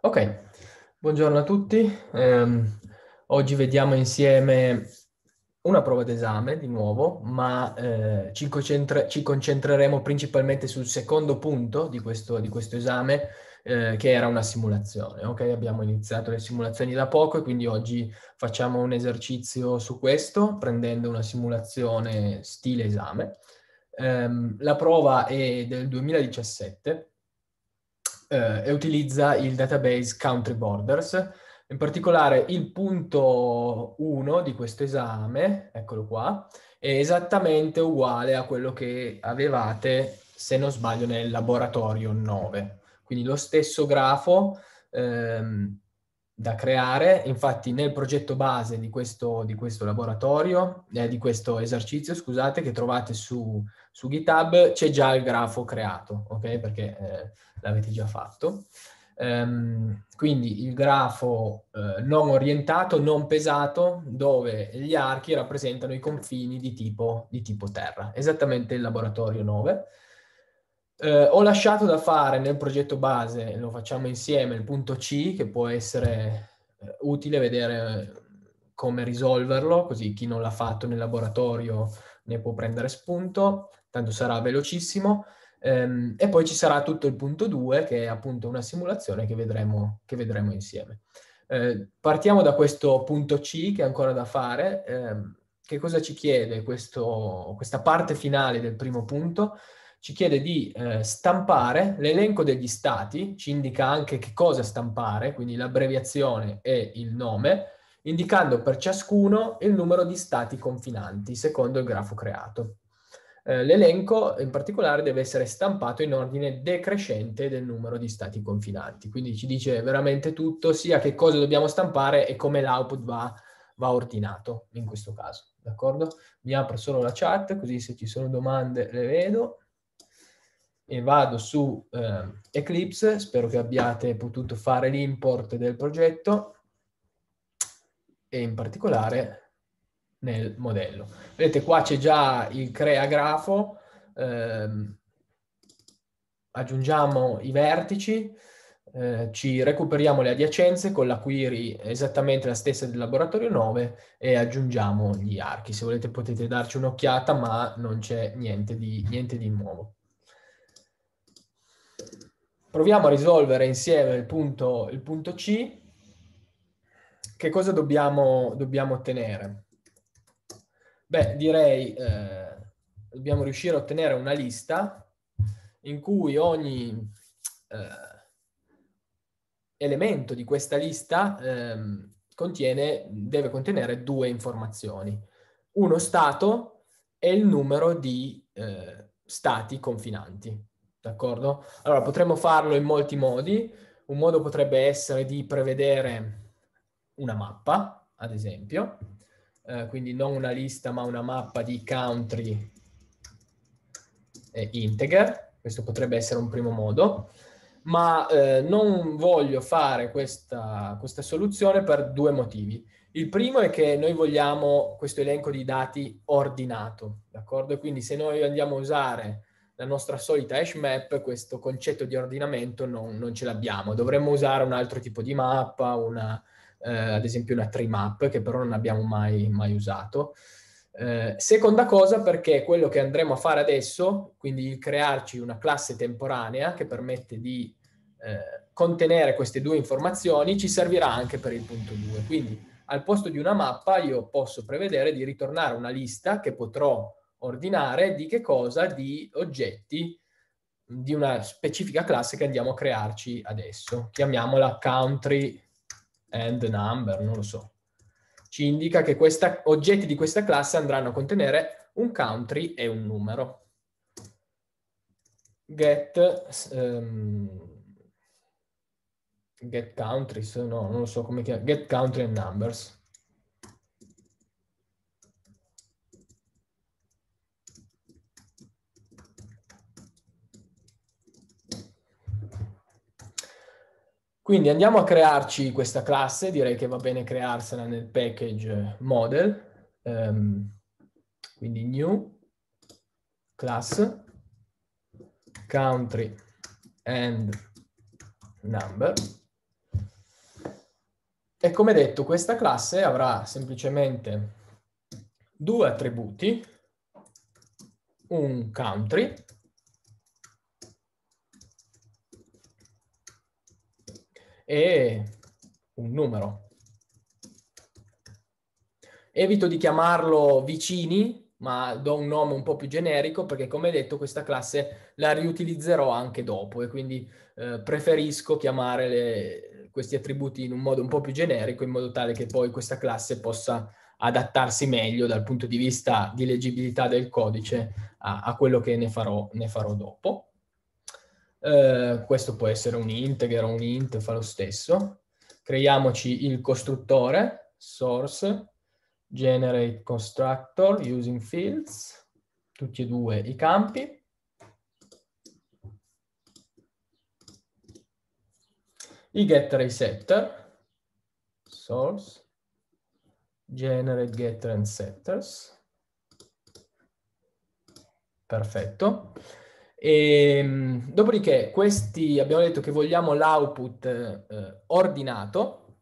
Ok, buongiorno a tutti. Um, oggi vediamo insieme una prova d'esame di nuovo, ma eh, ci, concentre- ci, concentreremo principalmente sul secondo punto di questo, di questo esame, eh, che era una simulazione. Ok, abbiamo iniziato le simulazioni da poco e quindi oggi facciamo un esercizio su questo, prendendo una simulazione stile esame. Um, la prova è del 2017 eh, e utilizza il database Country Borders. In particolare il punto 1 di questo esame, eccolo qua, è esattamente uguale a quello che avevate, se non sbaglio, nel laboratorio 9. Quindi lo stesso grafo ehm, da creare, infatti nel progetto base di questo, di questo laboratorio, eh, di questo esercizio, scusate, che trovate su su GitHub c'è già il grafo creato, ok? Perché eh, l'avete già fatto. Um, quindi il grafo eh, non orientato, non pesato, dove gli archi rappresentano i confini di tipo, di tipo terra, esattamente il laboratorio 9. Eh, ho lasciato da fare nel progetto base, lo facciamo insieme, il punto C, che può essere eh, utile vedere eh, come risolverlo, così chi non l'ha fatto nel laboratorio ne può prendere spunto tanto sarà velocissimo. Um, e poi ci sarà tutto il punto 2, che è appunto una simulazione che vedremo, che vedremo insieme. Uh, partiamo da questo punto C che è ancora da fare. Um, che cosa ci chiede questo, questa parte finale del primo punto? Ci chiede di eh, stampare l'elenco degli stati, ci indica anche che cosa stampare, quindi l'abbreviazione e il nome, indicando per ciascuno il numero di stati confinanti secondo il grafo creato. Eh, l'elenco in particolare deve essere stampato in ordine decrescente del numero di stati confinanti, quindi ci dice veramente tutto, sia che cosa dobbiamo stampare e come l'output va, va ordinato in questo caso, d'accordo? Mi apro solo la chat, così se ci sono domande le vedo e vado su eh, Eclipse, spero che abbiate potuto fare l'import del progetto e in particolare nel modello. Vedete qua c'è già il crea grafo, ehm, aggiungiamo i vertici, eh, ci recuperiamo le adiacenze con la query esattamente la stessa del laboratorio 9 e aggiungiamo gli archi. Se volete potete darci un'occhiata ma non c'è niente, niente di nuovo. Proviamo a risolvere insieme il punto, il punto C. Che cosa dobbiamo, dobbiamo ottenere? Beh, direi eh, dobbiamo riuscire a ottenere una lista in cui ogni eh, elemento di questa lista eh, contiene, deve contenere due informazioni. Uno stato e il numero di eh, stati confinanti, d'accordo? Allora, potremmo farlo in molti modi. Un modo potrebbe essere di prevedere una mappa, ad esempio, eh, quindi non una lista ma una mappa di country integer, questo potrebbe essere un primo modo, ma eh, non voglio fare questa, questa soluzione per due motivi. Il primo è che noi vogliamo questo elenco di dati ordinato, d'accordo? quindi se noi andiamo a usare la nostra solita hash map, questo concetto di ordinamento non, non ce l'abbiamo. Dovremmo usare un altro tipo di mappa, una, eh, ad esempio una tree map, che però non abbiamo mai, mai usato. Eh, seconda cosa perché quello che andremo a fare adesso, quindi crearci una classe temporanea che permette di eh, contenere queste due informazioni, ci servirà anche per il punto 2. Quindi al posto di una mappa io posso prevedere di ritornare una lista che potrò ordinare di che cosa? Di oggetti di una specifica classe che andiamo a crearci adesso. Chiamiamola country and number, non lo so, ci indica che questa, oggetti di questa classe andranno a contenere un country e un numero. Get, um, get countries, no, non lo so come chiamare, get country and numbers. Quindi andiamo a crearci questa classe, direi che va bene crearsela nel package model, um, quindi new class country and number. E come detto, questa classe avrà semplicemente due attributi, un country e un numero. Evito di chiamarlo vicini, ma do un nome un po' più generico perché come detto questa classe la riutilizzerò anche dopo e quindi eh, preferisco chiamare le, questi attributi in un modo un po' più generico in modo tale che poi questa classe possa adattarsi meglio dal punto di vista di leggibilità del codice a, a quello che ne farò, ne farò dopo. Eh, questo può essere un integer o un int, fa lo stesso. Creiamoci il costruttore, source, generate constructor using fields, tutti e due i campi. I getter e i setter, source, generate getter and setters. Perfetto. E, ehm, dopodiché, questi abbiamo detto che vogliamo l'output eh, ordinato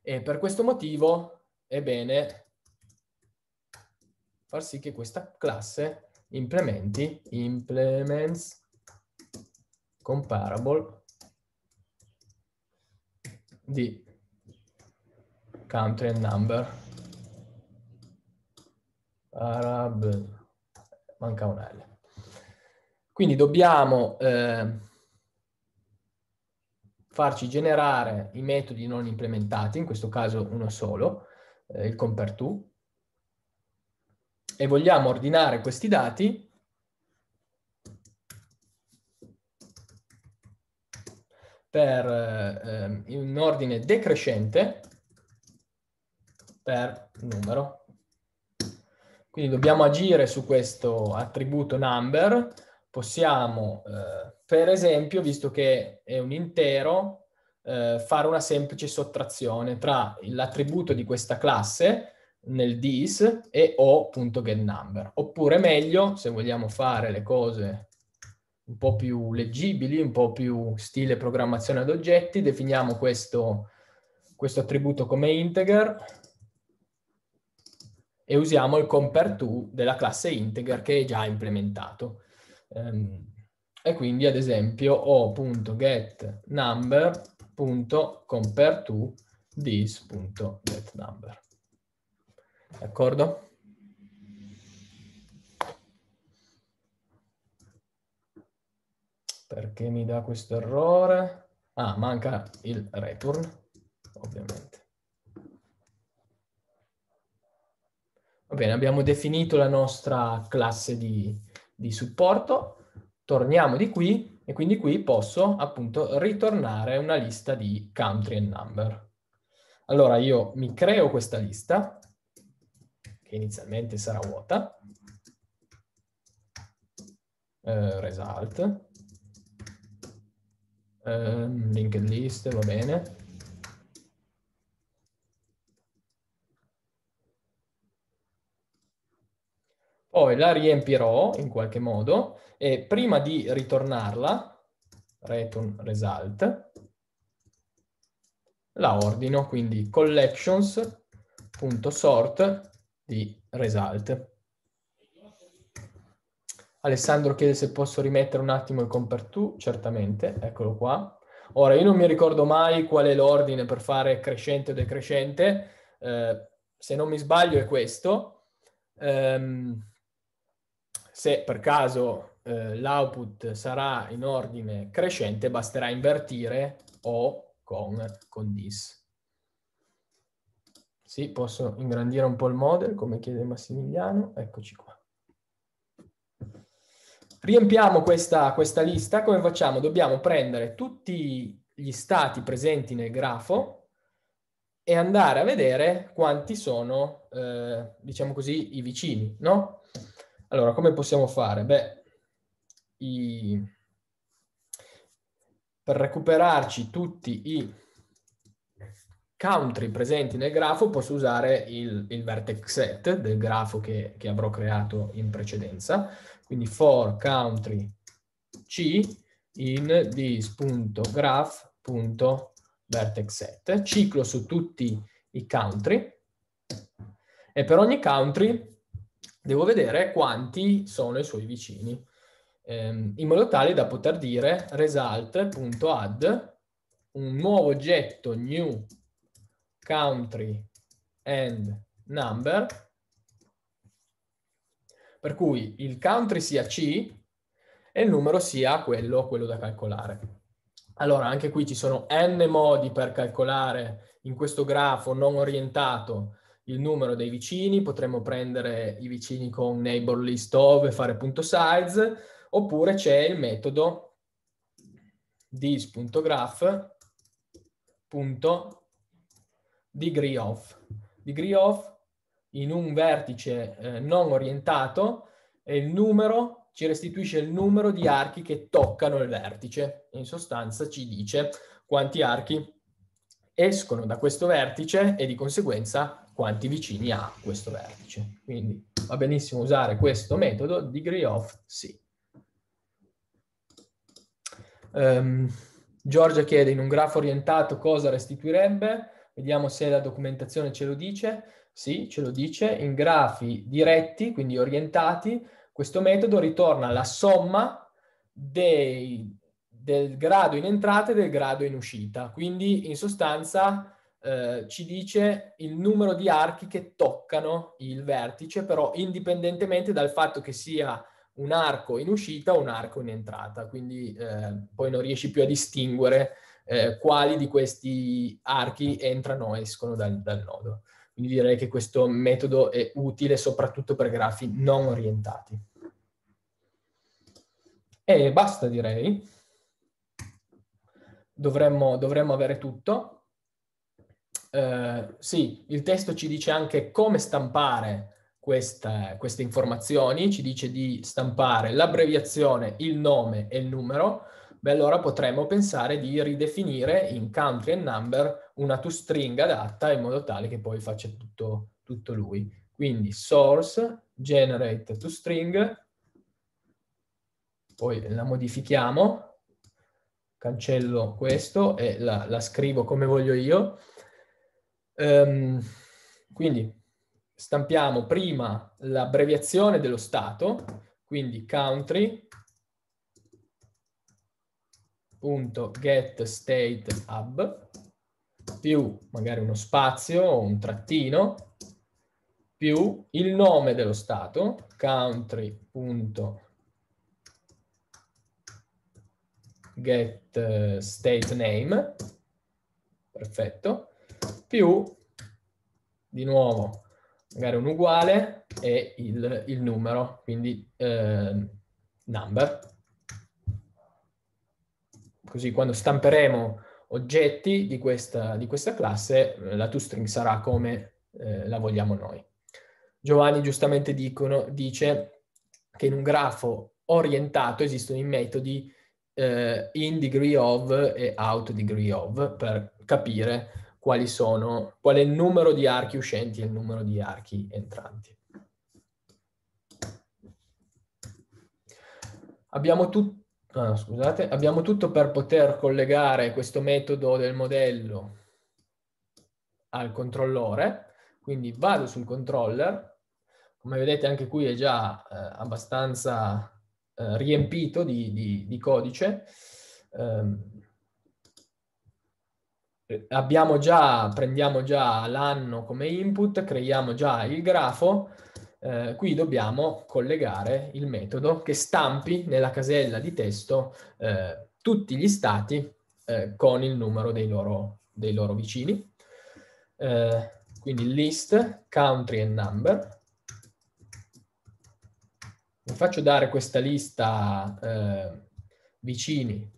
e per questo motivo è bene far sì che questa classe implementi implements comparable di country and number. Arab, manca un L. Quindi dobbiamo eh, farci generare i metodi non implementati, in questo caso uno solo, eh, il compare to, e vogliamo ordinare questi dati per, eh, in ordine decrescente per numero. Quindi dobbiamo agire su questo attributo number possiamo, eh, per esempio, visto che è un intero, eh, fare una semplice sottrazione tra l'attributo di questa classe nel dis e o.getNumber. Oppure meglio, se vogliamo fare le cose un po' più leggibili, un po' più stile programmazione ad oggetti, definiamo questo, questo attributo come integer e usiamo il compareTo della classe integer che è già implementato. Ehm, e quindi ad esempio o.getNumber.compareTo this.getNumber. D'accordo? Perché mi dà questo errore? Ah, manca il return, ovviamente. Va bene, abbiamo definito la nostra classe di, di supporto, torniamo di qui e quindi qui posso appunto ritornare una lista di country and number. Allora io mi creo questa lista, che inizialmente sarà vuota, eh, result, eh, linked list, va bene, poi la riempirò in qualche modo e prima di ritornarla, return result, la ordino, quindi collections.sort di result. Alessandro chiede se posso rimettere un attimo il compare to, certamente, eccolo qua. Ora, io non mi ricordo mai qual è l'ordine per fare crescente o decrescente, eh, se non mi sbaglio è questo. Um, se per caso eh, l'output sarà in ordine crescente, basterà invertire O con, con this. Sì, posso ingrandire un po' il model, come chiede Massimiliano. Eccoci qua. Riempiamo questa, questa lista. Come facciamo? Dobbiamo prendere tutti gli stati presenti nel grafo e andare a vedere quanti sono, eh, diciamo così, i vicini, no? Allora, come possiamo fare? Beh, i... per recuperarci tutti i country presenti nel grafo posso usare il, il vertex set del grafo che, che, avrò creato in precedenza. Quindi for country c in this.graph.vertex set. Ciclo su tutti i country e per ogni country devo vedere quanti sono i suoi vicini, ehm, in modo tale da poter dire result.add un nuovo oggetto new country and number, per cui il country sia C e il numero sia quello, quello da calcolare. Allora, anche qui ci sono n modi per calcolare in questo grafo non orientato il numero dei vicini, potremmo prendere i vicini con neighbor list of e fare punto size, oppure c'è il metodo this.graph.degreeOf. DegreeOf in un vertice eh, non orientato e il numero ci restituisce il numero di archi che toccano il vertice. In sostanza ci dice quanti archi escono da questo vertice e di conseguenza quanti vicini ha questo vertice. Quindi va benissimo usare questo metodo degree of sì. Um, ehm, Giorgia chiede in un grafo orientato cosa restituirebbe, vediamo se la documentazione ce lo dice, sì ce lo dice, in grafi diretti, quindi orientati, questo metodo ritorna la somma dei, del grado in entrata e del grado in uscita, quindi in sostanza eh, ci dice il numero di archi che toccano il vertice, però indipendentemente dal fatto che sia un arco in uscita o un arco in entrata, quindi eh, poi non riesci più a distinguere eh, quali di questi archi entrano o escono dal, dal, nodo. Quindi direi che questo metodo è utile soprattutto per grafi non orientati. E basta direi. dovremmo, dovremmo avere tutto. Eh, sì, il testo ci dice anche come stampare questa, queste informazioni, ci dice di stampare l'abbreviazione, il nome e il numero, beh allora potremmo pensare di ridefinire in country and number una toString adatta in modo tale che poi faccia tutto, tutto lui. Quindi source, generate toString, poi la modifichiamo, cancello questo e la, la scrivo come voglio io, Um, quindi stampiamo prima l'abbreviazione dello Stato, quindi country.getStateHub più magari uno spazio o un trattino più il nome dello Stato, country.getStateName, perfetto, più, di nuovo, magari un uguale e il, il numero, quindi eh, number. Così quando stamperemo oggetti di questa, di questa classe, eh, la toString sarà come eh, la vogliamo noi. Giovanni giustamente dicono, dice che in un grafo orientato esistono i metodi eh, in degree of e out degree of per capire quali sono, qual è il numero di archi uscenti e il numero di archi entranti. Abbiamo, tut ah, scusate, abbiamo tutto per poter collegare questo metodo del modello al controllore, quindi vado sul controller, come vedete anche qui è già eh, abbastanza eh, riempito di, di, di codice, um, eh, abbiamo già, prendiamo già l'anno come input, creiamo già il grafo, eh, qui dobbiamo collegare il metodo che stampi nella casella di testo eh, tutti gli stati eh, con il numero dei loro, dei loro vicini. Eh, quindi list, country and number. Vi faccio dare questa lista eh, vicini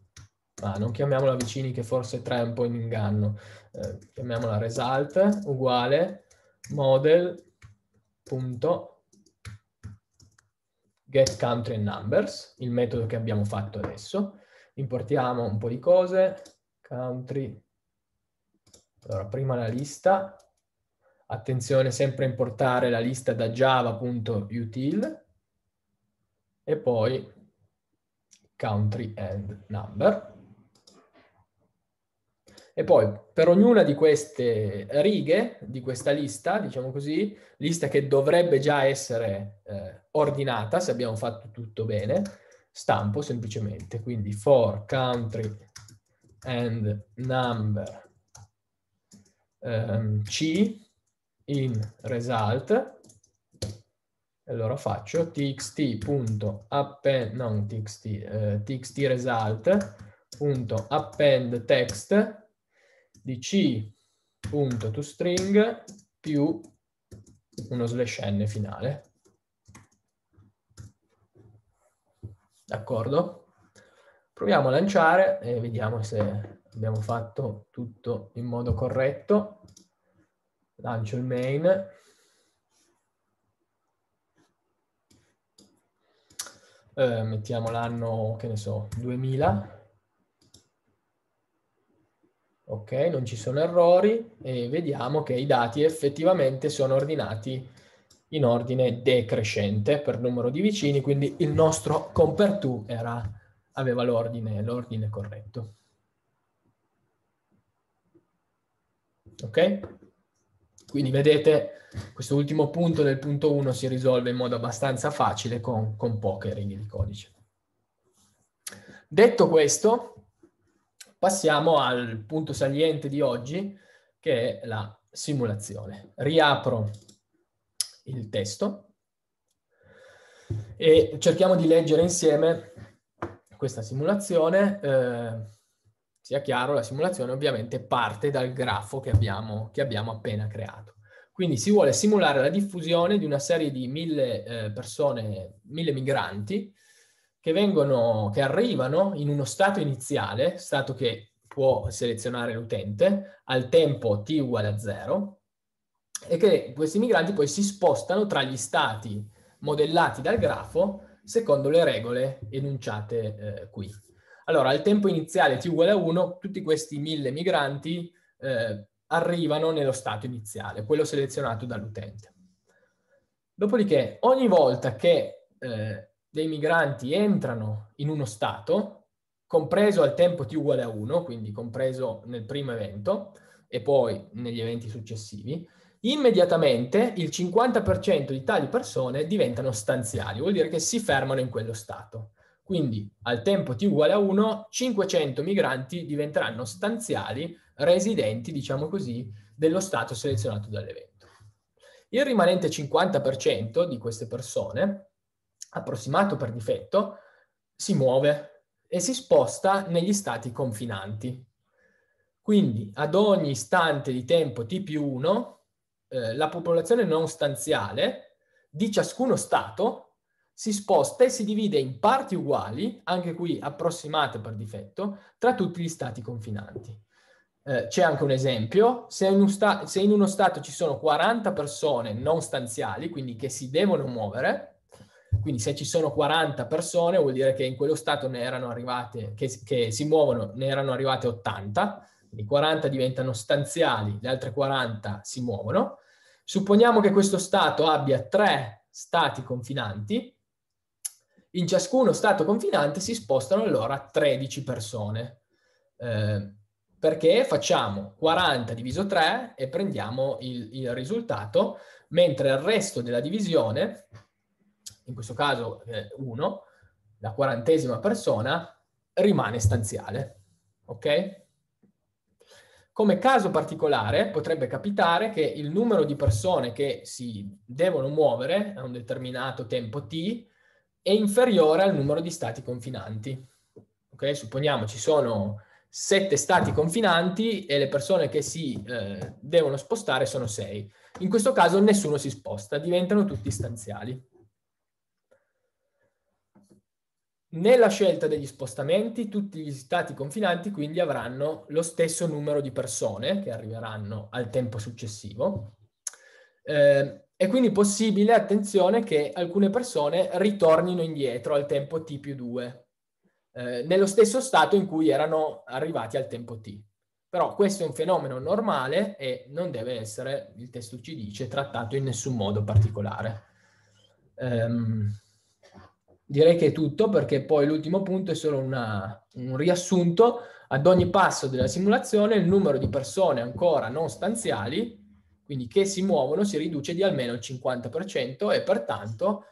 ma ah, non chiamiamola vicini che forse trae un po' in inganno, eh, chiamiamola result uguale model.getCountryNumbers, il metodo che abbiamo fatto adesso. Importiamo un po' di cose, country, allora prima la lista, attenzione sempre a importare la lista da java.util e poi country and number e poi per ognuna di queste righe, di questa lista, diciamo così, lista che dovrebbe già essere eh, ordinata se abbiamo fatto tutto bene, stampo semplicemente, quindi for country and number um, C in result, allora faccio txt.append, non txt, eh, txt result.append text di c.toString più uno slash n finale. D'accordo? Proviamo a lanciare e vediamo se abbiamo fatto tutto in modo corretto. Lancio il main. Eh, mettiamo l'anno, che ne so, 2000 ok? Non ci sono errori e vediamo che i dati effettivamente sono ordinati in ordine decrescente per numero di vicini, quindi il nostro compare to era, aveva l'ordine corretto. Ok? Quindi vedete, questo ultimo punto del punto 1 si risolve in modo abbastanza facile con, con poche righe di codice. Detto questo, Passiamo al punto saliente di oggi, che è la simulazione. Riapro il testo e cerchiamo di leggere insieme questa simulazione. Eh, sia chiaro, la simulazione ovviamente parte dal grafo che abbiamo, che abbiamo, appena creato. Quindi si vuole simulare la diffusione di una serie di mille eh, persone, mille migranti, che, vengono, che arrivano in uno stato iniziale, stato che può selezionare l'utente, al tempo t uguale a 0, e che questi migranti poi si spostano tra gli stati modellati dal grafo secondo le regole enunciate eh, qui. Allora, al tempo iniziale t uguale a 1, tutti questi mille migranti eh, arrivano nello stato iniziale, quello selezionato dall'utente. Dopodiché, ogni volta che eh, dei migranti entrano in uno Stato, compreso al tempo t uguale a 1, quindi compreso nel primo evento e poi negli eventi successivi, immediatamente il 50% di tali persone diventano stanziali, vuol dire che si fermano in quello Stato. Quindi al tempo t uguale a 1, 500 migranti diventeranno stanziali, residenti, diciamo così, dello Stato selezionato dall'evento. Il rimanente 50% di queste persone approssimato per difetto, si muove e si sposta negli stati confinanti. Quindi ad ogni istante di tempo t più 1, eh, la popolazione non stanziale di ciascuno stato si sposta e si divide in parti uguali, anche qui approssimate per difetto, tra tutti gli stati confinanti. Eh, c'è anche un esempio, se in, un sta- se in uno stato ci sono 40 persone non stanziali, quindi che si devono muovere, quindi se ci sono 40 persone vuol dire che in quello stato ne erano arrivate, che, che si muovono, ne erano arrivate 80, quindi 40 diventano stanziali, le altre 40 si muovono. Supponiamo che questo stato abbia tre stati confinanti, in ciascuno stato confinante si spostano allora 13 persone, eh, perché facciamo 40 diviso 3 e prendiamo il, il risultato, mentre il resto della divisione in questo caso eh, uno, la quarantesima persona, rimane stanziale. Ok? Come caso particolare potrebbe capitare che il numero di persone che si devono muovere a un determinato tempo t è inferiore al numero di stati confinanti. Ok? Supponiamo ci sono sette stati confinanti e le persone che si eh, devono spostare sono sei. In questo caso nessuno si sposta, diventano tutti stanziali. Nella scelta degli spostamenti, tutti gli stati confinanti quindi avranno lo stesso numero di persone che arriveranno al tempo successivo. Eh, è quindi possibile, attenzione, che alcune persone ritornino indietro al tempo T più 2, eh, nello stesso stato in cui erano arrivati al tempo T. Però questo è un fenomeno normale e non deve essere, il testo ci dice, trattato in nessun modo particolare. Um, direi che è tutto perché poi l'ultimo punto è solo una, un riassunto ad ogni passo della simulazione il numero di persone ancora non stanziali quindi che si muovono si riduce di almeno il 50% e pertanto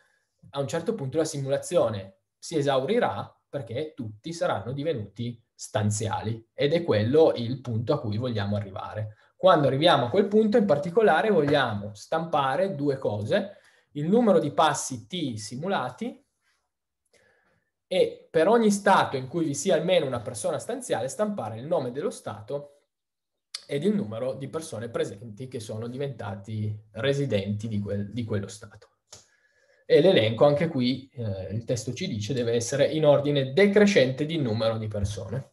a un certo punto la simulazione si esaurirà perché tutti saranno divenuti stanziali ed è quello il punto a cui vogliamo arrivare. Quando arriviamo a quel punto in particolare vogliamo stampare due cose, il numero di passi T simulati e per ogni Stato in cui vi sia almeno una persona stanziale stampare il nome dello Stato ed il numero di persone presenti che sono diventati residenti di, quel, di quello Stato. E l'elenco, anche qui, eh, il testo ci dice, deve essere in ordine decrescente di numero di persone.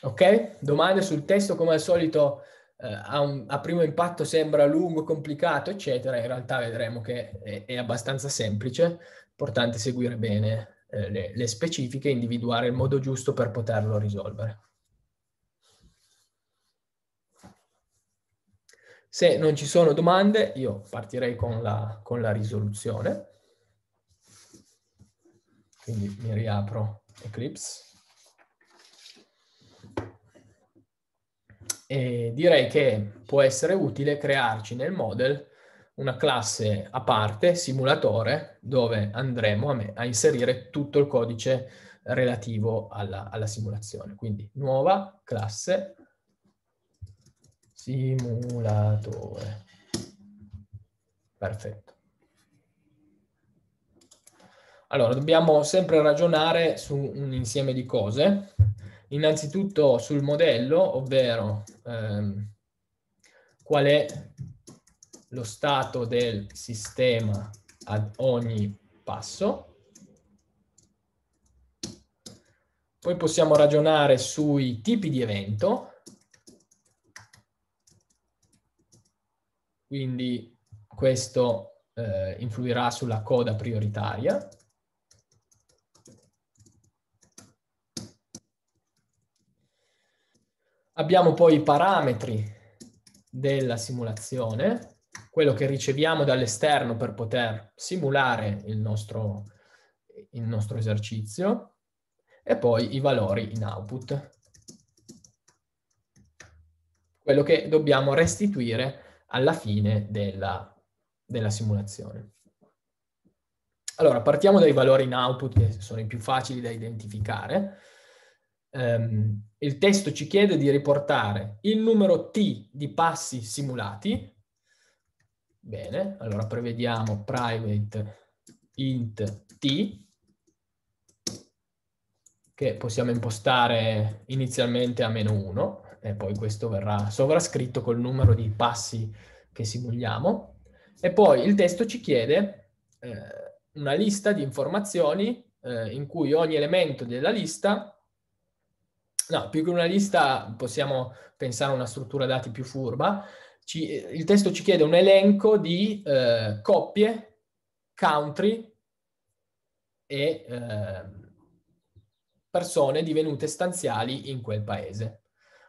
Ok? Domande sul testo, come al solito, eh, a, un, a, primo impatto sembra lungo, complicato, eccetera. In realtà vedremo che è, è abbastanza semplice importante seguire bene eh, le, le specifiche e individuare il modo giusto per poterlo risolvere. Se non ci sono domande, io partirei con la, con la, risoluzione. Quindi mi riapro Eclipse. E direi che può essere utile crearci nel model una classe a parte, simulatore, dove andremo a, me, a inserire tutto il codice relativo alla, alla simulazione. Quindi nuova classe simulatore. Perfetto. Allora, dobbiamo sempre ragionare su un insieme di cose. Innanzitutto sul modello, ovvero ehm, qual è lo stato del sistema ad ogni passo. Poi possiamo ragionare sui tipi di evento, quindi questo eh, influirà sulla coda prioritaria. Abbiamo poi i parametri della simulazione, quello che riceviamo dall'esterno per poter simulare il nostro, il nostro esercizio e poi i valori in output. Quello che dobbiamo restituire alla fine della, della simulazione. Allora, partiamo dai valori in output che sono i più facili da identificare. Um, il testo ci chiede di riportare il numero T di passi simulati Bene, allora prevediamo private int t che possiamo impostare inizialmente a meno 1 e poi questo verrà sovrascritto col numero di passi che simuliamo. E poi il testo ci chiede eh, una lista di informazioni eh, in cui ogni elemento della lista, no, più che una lista possiamo pensare a una struttura dati più furba, ci, il testo ci chiede un elenco di eh, coppie, country e eh, persone divenute stanziali in quel paese.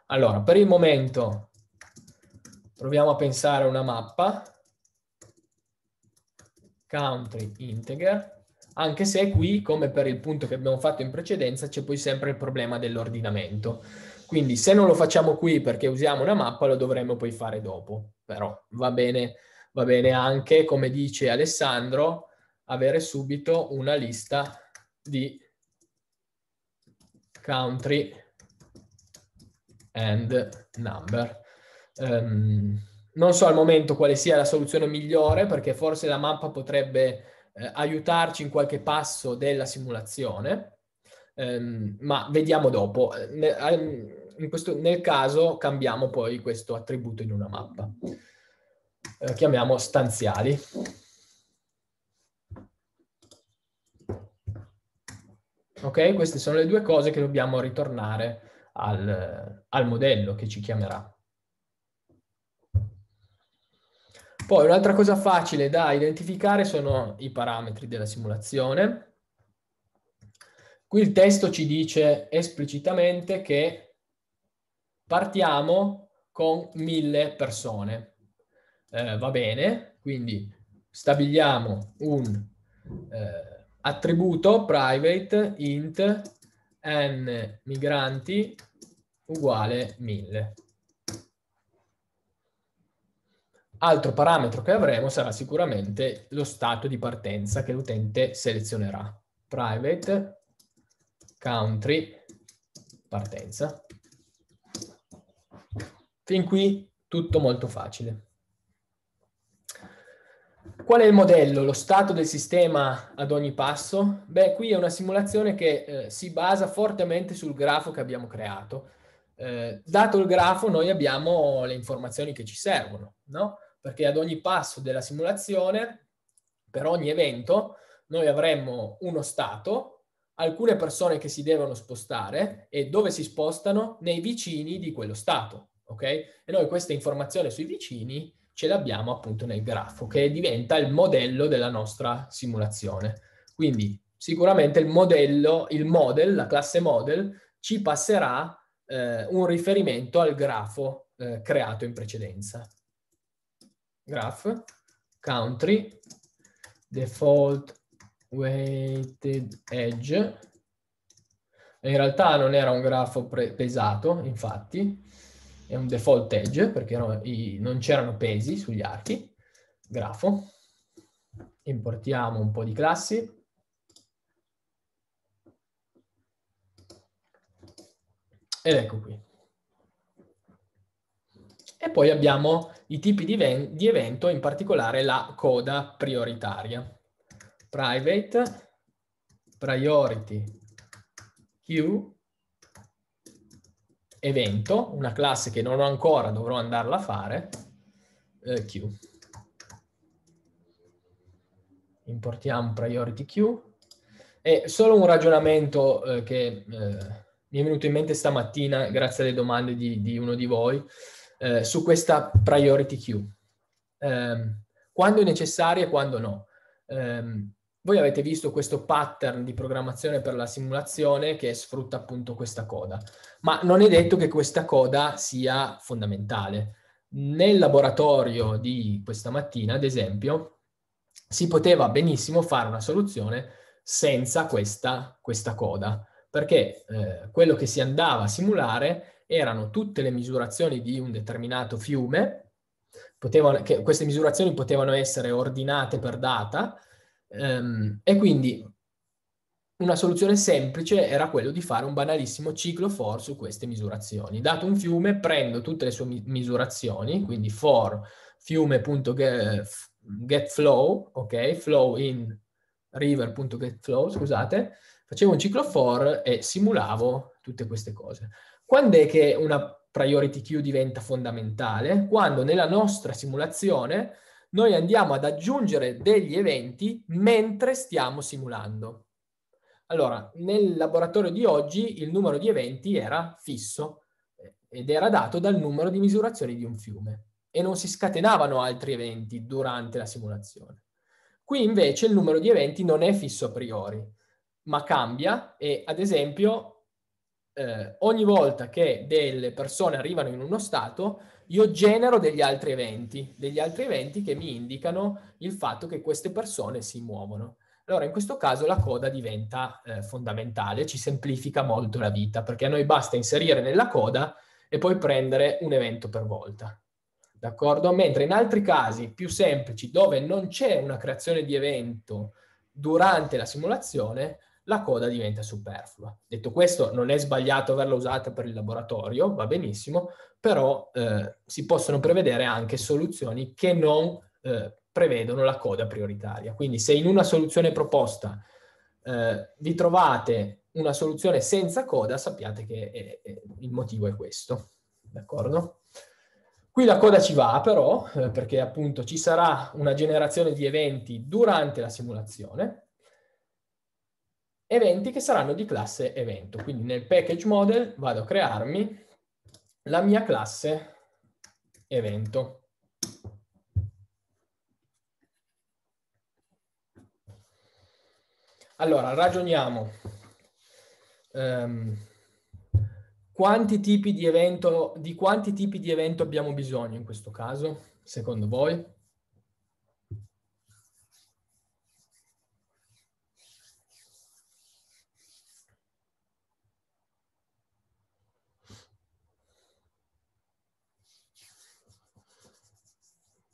Allora, per il momento proviamo a pensare a una mappa, country integer, anche se qui, come per il punto che abbiamo fatto in precedenza, c'è poi sempre il problema dell'ordinamento. Quindi se non lo facciamo qui perché usiamo una mappa, lo dovremmo poi fare dopo. Però va bene, va bene anche, come dice Alessandro, avere subito una lista di country and number. Um, non so al momento quale sia la soluzione migliore perché forse la mappa potrebbe eh, aiutarci in qualche passo della simulazione, um, ma vediamo dopo. Eh, ne, um, questo, nel caso cambiamo poi questo attributo in una mappa. Eh, chiamiamo stanziali. Ok? Queste sono le due cose che dobbiamo ritornare al, al modello che ci chiamerà. Poi un'altra cosa facile da identificare sono i parametri della simulazione. Qui il testo ci dice esplicitamente che partiamo con mille persone. Eh, va bene, quindi stabiliamo un eh, attributo private int n migranti uguale 1000. Altro parametro che avremo sarà sicuramente lo stato di partenza che l'utente selezionerà. Private, country, partenza. Fin qui tutto molto facile. Qual è il modello, lo stato del sistema ad ogni passo? Beh, qui è una simulazione che eh, si basa fortemente sul grafo che abbiamo creato. Eh, dato il grafo noi abbiamo le informazioni che ci servono, no? Perché ad ogni passo della simulazione, per ogni evento, noi avremmo uno stato, alcune persone che si devono spostare e dove si spostano nei vicini di quello stato ok? E noi questa informazione sui vicini ce l'abbiamo appunto nel grafo, che diventa il modello della nostra simulazione. Quindi sicuramente il modello, il model, la classe model, ci passerà eh, un riferimento al grafo eh, creato in precedenza. Graph, country, default weighted edge. In realtà non era un grafo pesato, infatti, è un default edge perché no, i, non c'erano pesi sugli archi, grafo, importiamo un po' di classi, ed ecco qui. E poi abbiamo i tipi di, di evento, in particolare la coda prioritaria. Private, priority, queue, evento, una classe che non ho ancora, dovrò andarla a fare, eh, queue. Importiamo priority queue. E solo un ragionamento eh, che eh, mi è venuto in mente stamattina, grazie alle domande di, di uno di voi, eh, su questa priority queue. Ehm, quando è necessaria e quando no. Ehm, voi avete visto questo pattern di programmazione per la simulazione che sfrutta appunto questa coda, ma non è detto che questa coda sia fondamentale. Nel laboratorio di questa mattina, ad esempio, si poteva benissimo fare una soluzione senza questa, questa coda, perché eh, quello che si andava a simulare erano tutte le misurazioni di un determinato fiume, potevano, queste misurazioni potevano essere ordinate per data, Um, e quindi una soluzione semplice era quella di fare un banalissimo ciclo for su queste misurazioni. Dato un fiume, prendo tutte le sue misurazioni, quindi for fiume.getFlow, ok, flow in river.getFlow, scusate, facevo un ciclo for e simulavo tutte queste cose. Quando è che una priority queue diventa fondamentale? Quando nella nostra simulazione noi andiamo ad aggiungere degli eventi mentre stiamo simulando. Allora, nel laboratorio di oggi il numero di eventi era fisso eh, ed era dato dal numero di misurazioni di un fiume e non si scatenavano altri eventi durante la simulazione. Qui invece il numero di eventi non è fisso a priori, ma cambia e ad esempio eh, ogni volta che delle persone arrivano in uno stato, io genero degli altri eventi, degli altri eventi che mi indicano il fatto che queste persone si muovono. Allora, in questo caso la coda diventa eh, fondamentale, ci semplifica molto la vita, perché a noi basta inserire nella coda e poi prendere un evento per volta. D'accordo? Mentre in altri casi più semplici, dove non c'è una creazione di evento durante la simulazione, la coda diventa superflua. Detto questo, non è sbagliato averla usata per il laboratorio, va benissimo, però eh, si possono prevedere anche soluzioni che non eh, prevedono la coda prioritaria. Quindi se in una soluzione proposta eh, vi trovate una soluzione senza coda, sappiate che è, eh, è, eh, il motivo è questo. D'accordo? Qui la coda ci va però, eh, perché appunto ci sarà una generazione di eventi durante la simulazione, eventi che saranno di classe evento. Quindi nel package model vado a crearmi la mia classe evento. Allora, ragioniamo. Um, quanti tipi di evento, di quanti tipi di evento abbiamo bisogno in questo caso, secondo voi?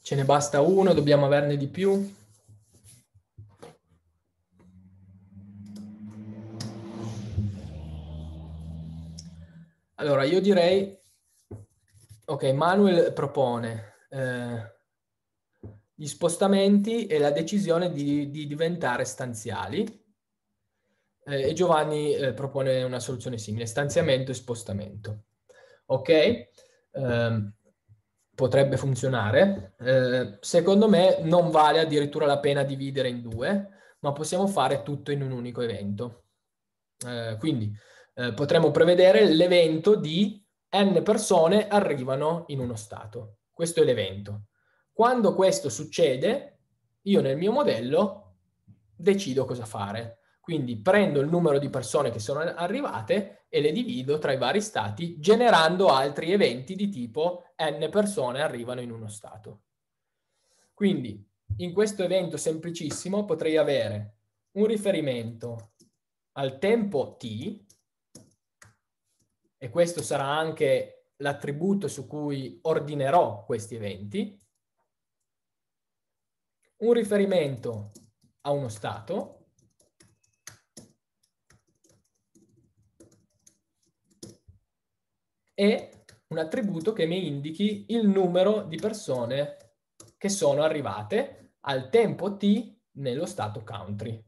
Ce ne basta uno, dobbiamo averne di più? Allora, io direi, ok, Manuel propone eh, gli spostamenti e la decisione di, di diventare stanziali eh, e Giovanni eh, propone una soluzione simile, stanziamento e spostamento. Ok? Um, potrebbe funzionare, eh, secondo me non vale addirittura la pena dividere in due, ma possiamo fare tutto in un unico evento. Eh, quindi eh, potremmo prevedere l'evento di n persone arrivano in uno stato. Questo è l'evento. Quando questo succede, io nel mio modello decido cosa fare. Quindi prendo il numero di persone che sono arrivate e le divido tra i vari stati, generando altri eventi di tipo n persone arrivano in uno stato. Quindi in questo evento semplicissimo potrei avere un riferimento al tempo t, e questo sarà anche l'attributo su cui ordinerò questi eventi, un riferimento a uno stato, e un attributo che mi indichi il numero di persone che sono arrivate al tempo t nello stato country.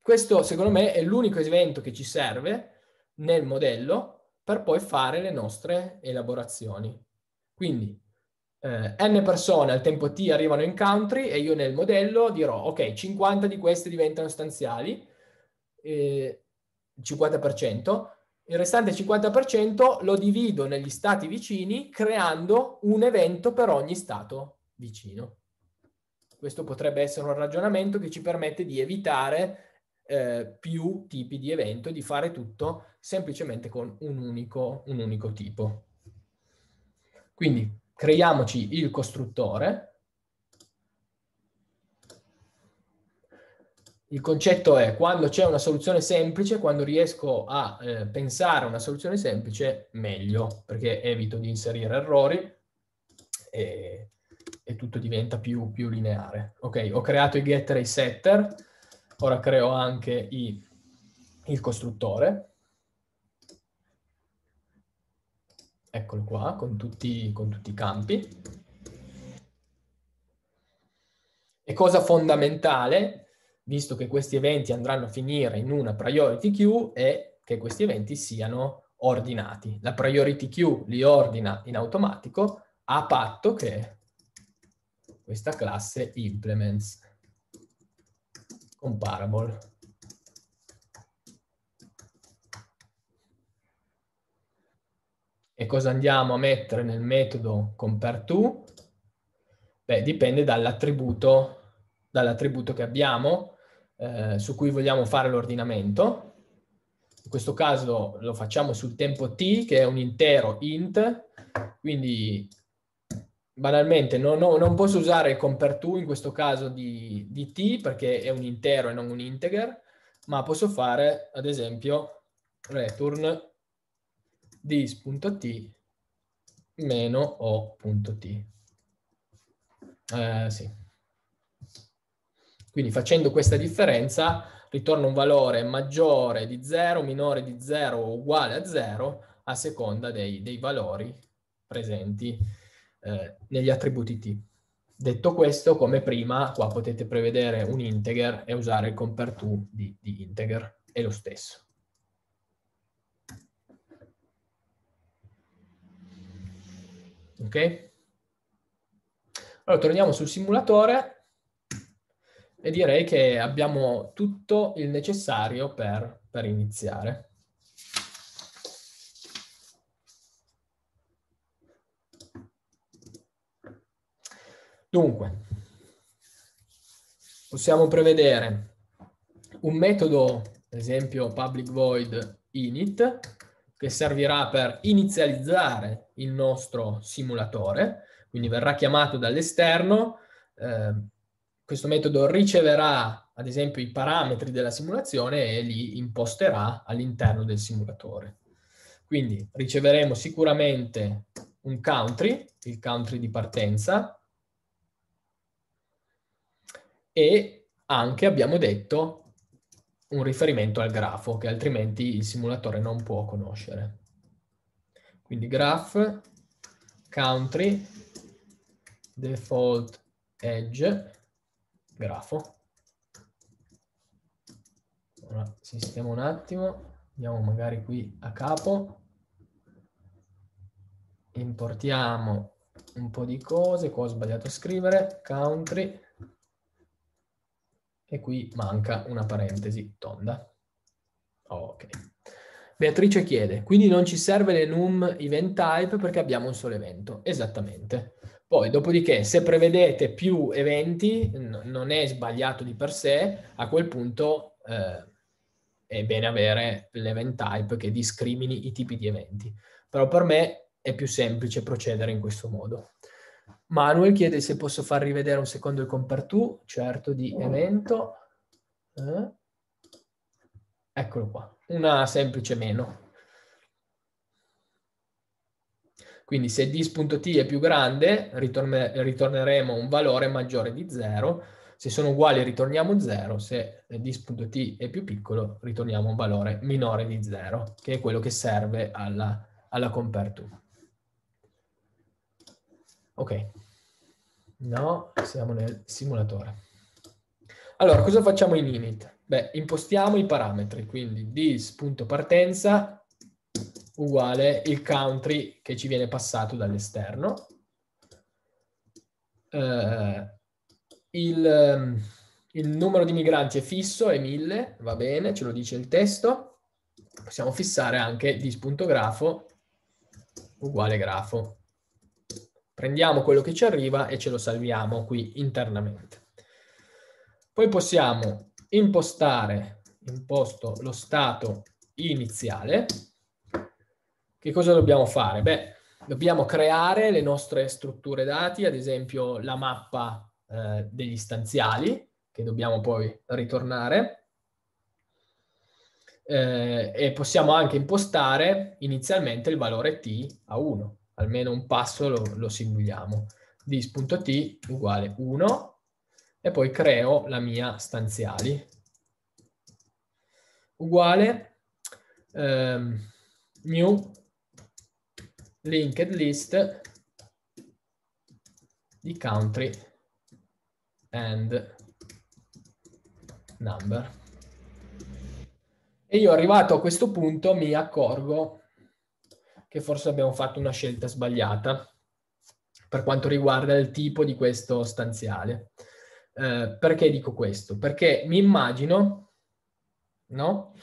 Questo secondo me è l'unico evento che ci serve nel modello per poi fare le nostre elaborazioni. Quindi eh, n persone al tempo t arrivano in country e io nel modello dirò ok 50 di queste diventano stanziali, eh, 50%, il restante 50% lo divido negli stati vicini creando un evento per ogni stato vicino. Questo potrebbe essere un ragionamento che ci permette di evitare eh, più tipi di evento e di fare tutto semplicemente con un unico, un unico tipo. Quindi creiamoci il costruttore Il concetto è quando c'è una soluzione semplice, quando riesco a eh, pensare a una soluzione semplice, meglio, perché evito di inserire errori e, e tutto diventa più, più, lineare. Ok, ho creato i getter e i setter, ora creo anche i, il costruttore. Eccolo qua, con tutti, con tutti i campi. E cosa fondamentale visto che questi eventi andranno a finire in una priority queue, è che questi eventi siano ordinati. La priority queue li ordina in automatico a patto che questa classe implements comparable. E cosa andiamo a mettere nel metodo compareTo? Beh, dipende dall'attributo dall che abbiamo eh, su cui vogliamo fare l'ordinamento. In questo caso lo facciamo sul tempo t, che è un intero int, quindi banalmente no, no, non posso usare il compare to in questo caso di, di, t perché è un intero e non un integer, ma posso fare ad esempio return dis.t meno o.t. Eh, sì. Quindi facendo questa differenza ritorna un valore maggiore di 0, minore di 0 o uguale a 0 a seconda dei, dei valori presenti eh, negli attributi t. Detto questo, come prima, qua potete prevedere un integer e usare il compare to di, di integer, è lo stesso. Ok? Allora torniamo sul simulatore e direi che abbiamo tutto il necessario per, per iniziare. Dunque, possiamo prevedere un metodo, ad esempio public void init, che servirà per inizializzare il nostro simulatore, quindi verrà chiamato dall'esterno eh, questo metodo riceverà, ad esempio, i parametri della simulazione e li imposterà all'interno del simulatore. Quindi riceveremo sicuramente un country, il country di partenza, e anche, abbiamo detto, un riferimento al grafo che altrimenti il simulatore non può conoscere. Quindi graph, country, default edge, grafo. Ora sistemo un attimo, andiamo magari qui a capo, importiamo un po' di cose, qua ho sbagliato a scrivere, country, e qui manca una parentesi tonda. Ok. Beatrice chiede, quindi non ci serve l'enum event type perché abbiamo un solo evento. Esattamente. Poi, dopodiché, se prevedete più eventi, n- non è sbagliato di per sé, a quel punto eh, è bene avere l'event type che discrimini i tipi di eventi. Però per me è più semplice procedere in questo modo. Manuel chiede se posso far rivedere un secondo il compare to, certo di evento. Eh. Eccolo qua, una semplice meno. Quindi se dis.t è più grande, ritorne- ritorneremo un valore maggiore di 0. Se sono uguali ritorniamo 0, se dis.t è più piccolo ritorniamo un valore minore di 0, che è quello che serve alla, alla comparture. Ok, no, siamo nel simulatore. Allora, cosa facciamo in init? Beh, impostiamo i parametri, quindi dis.partenza uguale il country che ci viene passato dall'esterno. Eh, il, ehm, il numero di migranti è fisso, è 1000, va bene, ce lo dice il testo. Possiamo fissare anche dis.grafo uguale grafo. Prendiamo quello che ci arriva e ce lo salviamo qui internamente. Poi possiamo impostare, imposto lo stato iniziale, che cosa dobbiamo fare? Beh, dobbiamo creare le nostre strutture dati, ad esempio la mappa eh, degli stanziali, che dobbiamo poi ritornare. Eh, e possiamo anche impostare inizialmente il valore t a 1, almeno un passo lo, lo simuliamo. dis.t uguale 1 e poi creo la mia stanziali uguale ehm, new linked list di country and number. E io arrivato a questo punto mi accorgo che forse abbiamo fatto una scelta sbagliata per quanto riguarda il tipo di questo stanziale. Eh, perché dico questo? Perché mi immagino no,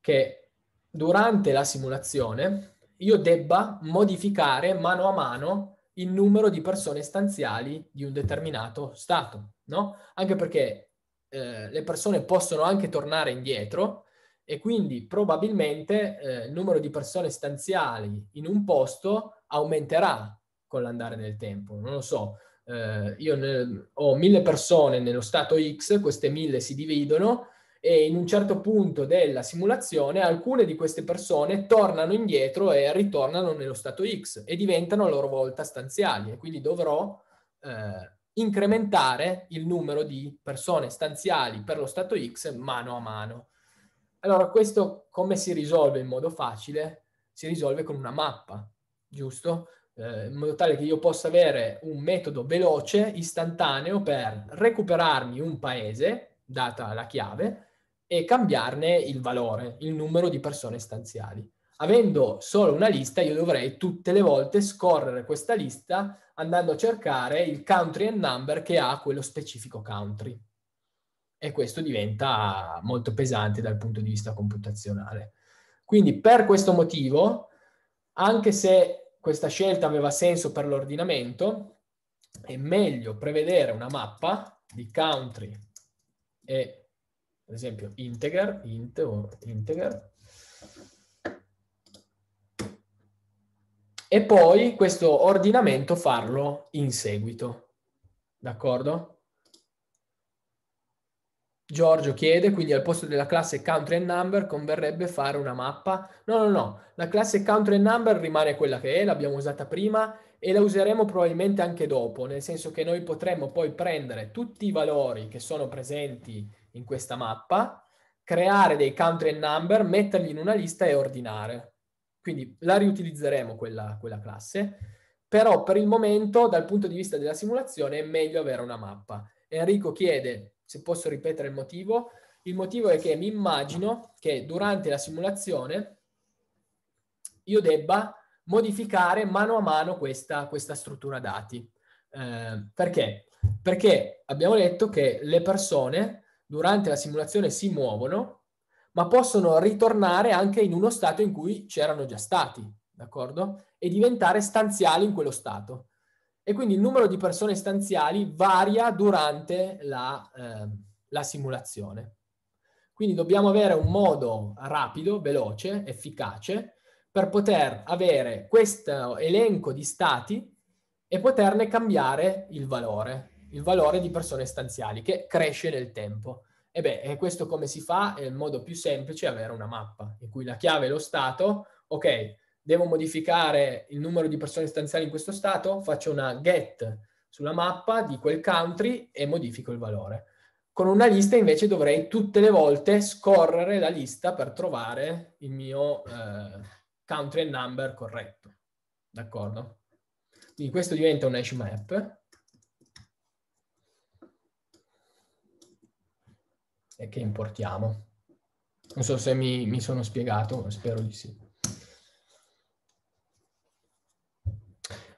che durante la simulazione io debba modificare mano a mano il numero di persone stanziali di un determinato stato, no? Anche perché eh, le persone possono anche tornare indietro e quindi probabilmente eh, il numero di persone stanziali in un posto aumenterà con l'andare del tempo, non lo so. Eh, io ne, ho mille persone nello stato X, queste mille si dividono, e in un certo punto della simulazione alcune di queste persone tornano indietro e ritornano nello stato X e diventano a loro volta stanziali e quindi dovrò eh, incrementare il numero di persone stanziali per lo stato X mano a mano. Allora questo come si risolve in modo facile? Si risolve con una mappa, giusto? Eh, in modo tale che io possa avere un metodo veloce, istantaneo per recuperarmi un paese, data la chiave, e cambiarne il valore, il numero di persone stanziali. Avendo solo una lista, io dovrei tutte le volte scorrere questa lista andando a cercare il country and number che ha quello specifico country. E questo diventa molto pesante dal punto di vista computazionale. Quindi per questo motivo, anche se questa scelta aveva senso per l'ordinamento, è meglio prevedere una mappa di country e ad esempio integer, int o integer. E poi questo ordinamento farlo in seguito, d'accordo? Giorgio chiede, quindi al posto della classe country and number converrebbe fare una mappa? No, no, no, la classe country and number rimane quella che è, l'abbiamo usata prima e la useremo probabilmente anche dopo, nel senso che noi potremmo poi prendere tutti i valori che sono presenti in questa mappa, creare dei country and number, metterli in una lista e ordinare. Quindi la riutilizzeremo quella, quella classe però per il momento dal punto di vista della simulazione è meglio avere una mappa. Enrico chiede se posso ripetere il motivo. Il motivo è che mi immagino che durante la simulazione io debba modificare mano a mano questa, questa struttura dati. Eh, perché? Perché abbiamo detto che le persone durante la simulazione si muovono, ma possono ritornare anche in uno stato in cui c'erano già stati, d'accordo? E diventare stanziali in quello stato. E quindi il numero di persone stanziali varia durante la, eh, la simulazione. Quindi dobbiamo avere un modo rapido, veloce, efficace per poter avere questo elenco di stati e poterne cambiare il valore il valore di persone stanziali che cresce nel tempo. E beh, questo come si fa? È il modo più semplice è avere una mappa in cui la chiave è lo stato. Ok, devo modificare il numero di persone stanziali in questo stato, faccio una get sulla mappa di quel country e modifico il valore. Con una lista invece dovrei tutte le volte scorrere la lista per trovare il mio eh, country and number corretto. D'accordo? Quindi questo diventa un hash map e che importiamo. Non so se mi, mi sono spiegato, spero di sì.